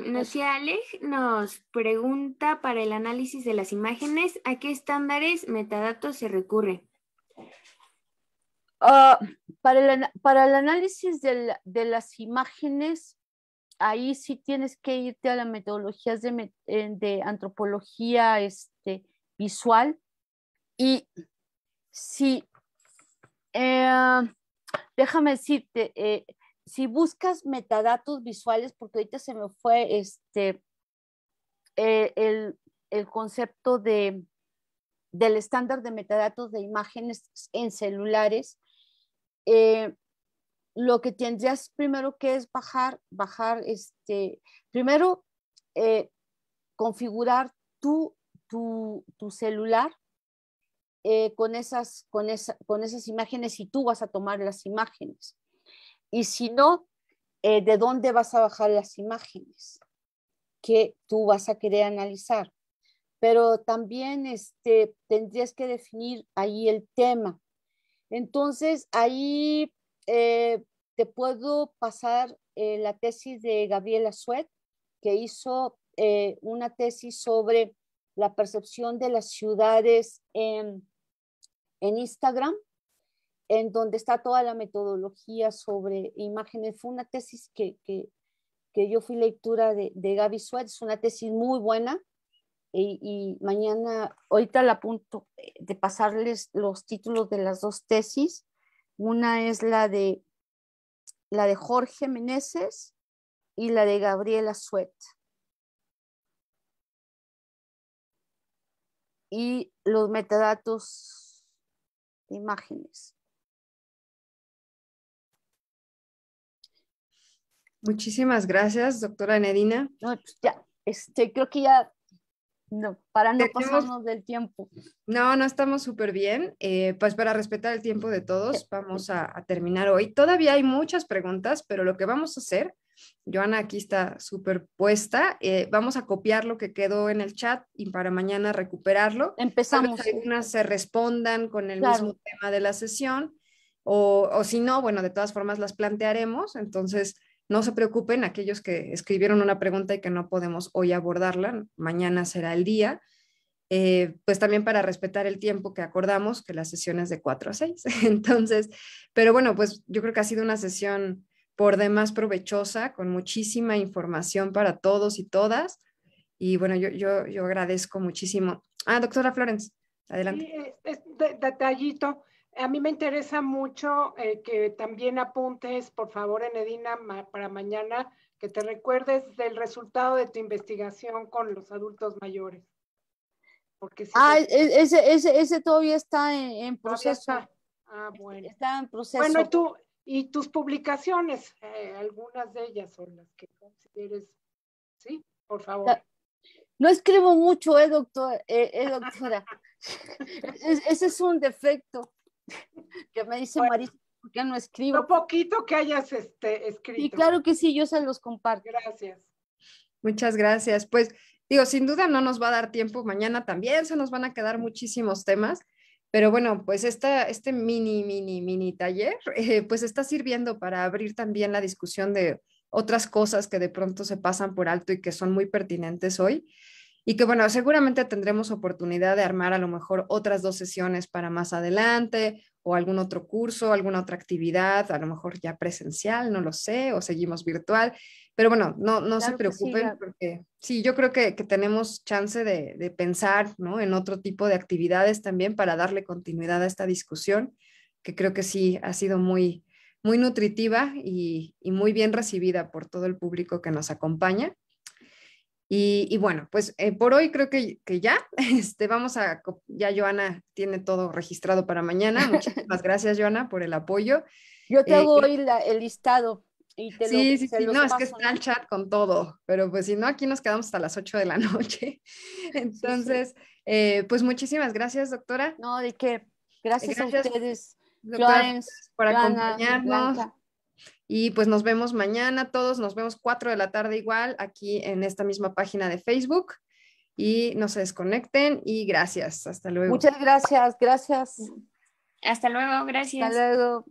Alej nos pregunta para el análisis de las imágenes, ¿a qué estándares metadatos se recurre? Ah, para, el, para, el, análisis de las imágenes, ahí sí tienes que irte a las metodologías eh, de, antropología este, visual. Y sí, eh, déjame decirte, eh, si buscas metadatos visuales, porque ahorita se me fue este, eh, el, concepto del estándar de metadatos de imágenes en celulares, eh, lo que tendrías primero que es bajar, bajar, este, primero eh, configurar tu, celular con esas imágenes y tú vas a tomar las imágenes. Y si no, eh, ¿de dónde vas a bajar las imágenes que tú vas a querer analizar? Pero también este, tendrías que definir ahí el tema. Entonces, ahí eh, te puedo pasar eh, la tesis de Gabriela Suet, que hizo una tesis sobre la percepción de las ciudades en Instagram en donde está toda la metodología sobre imágenes. Fue una tesis que, yo fui lectura de, de Suet es una tesis muy buena. Y, mañana, ahorita la apunto eh, de pasarles los títulos de las dos tesis. Una es la de, la de Jorge Meneses y la de Gabriela Suet. Y los metadatos de imágenes. Muchísimas gracias, doctora Nedina. No, pues ya, este, creo que ya no, para no pasarnos del tiempo. No, no estamos súper bien. Eh, pues para respetar el tiempo de todos, vamos a, terminar hoy. Todavía hay muchas preguntas, pero lo que vamos a hacer, Joana aquí está súper puesta, eh, vamos a copiar lo que quedó en el chat y para mañana recuperarlo. Empezamos. algunas se respondan con el mismo tema de la sesión. O, o si no, bueno, de todas formas las plantearemos. Entonces, no se preocupen aquellos que escribieron una pregunta y que no podemos hoy abordarla, mañana será el día. Eh, pues también para respetar el tiempo que acordamos, que la sesión es de 4 a 6. Entonces, pero bueno, pues yo creo que ha sido una sesión por demás provechosa, con muchísima información para todos y todas. Y bueno, yo, yo, agradezco muchísimo. Ah, doctora Florence, adelante. Sí, detallito, a mí me interesa mucho eh, que también apuntes, por favor, en Edina, para mañana, que te recuerdes del resultado de tu investigación con los adultos mayores. Porque ah, ese, ese, ese, todavía está en, proceso. Ah, este, bueno. Está en proceso. Bueno, tú, y tus publicaciones, eh, algunas de ellas son las que consideres, ¿sí? Por favor. No escribo mucho, eh, doctor, eh, doctora. ese es un defecto. que me dice Marisa, ¿por qué no escribo? Lo poquito que hayas este, escrito. Y claro que sí, yo se los comparto. Gracias. Muchas gracias. Pues digo, sin duda no nos va a dar tiempo, mañana también se nos van a quedar muchísimos temas. Pero bueno, pues esta, este mini, mini, mini taller, eh, pues está sirviendo para abrir también la discusión de otras cosas que de pronto se pasan por alto y que son muy pertinentes hoy y que bueno, seguramente tendremos oportunidad de armar a lo mejor otras dos sesiones para más adelante o algún otro curso, alguna otra actividad, a lo mejor ya presencial, no lo sé, o seguimos virtual, pero bueno, no, no se preocupen porque sí, yo creo que, tenemos chance de, de pensar ¿no? en otro tipo de actividades también para darle continuidad a esta discusión, que creo que sí ha sido muy, muy nutritiva y muy bien recibida por todo el público que nos acompaña. Y, bueno, pues eh, por hoy creo que, ya, este, vamos a, ya Joana tiene todo registrado para mañana. Muchísimas gracias, Joana, por el apoyo. Yo te hago eh, hoy el listado. Y te sí, sí, sí, no, es que está el chat con todo, pero pues si no, aquí nos quedamos hasta las 8 de la noche. Entonces, eh, pues muchísimas gracias, doctora. No, de qué. Gracias, a ustedes, Florence, por acompañarnos. Y pues nos vemos mañana todos, nos vemos 4 de la tarde igual aquí en esta misma página de Facebook. Y no se desconecten y gracias. Hasta luego. Muchas gracias, gracias. Hasta luego, gracias. Hasta luego.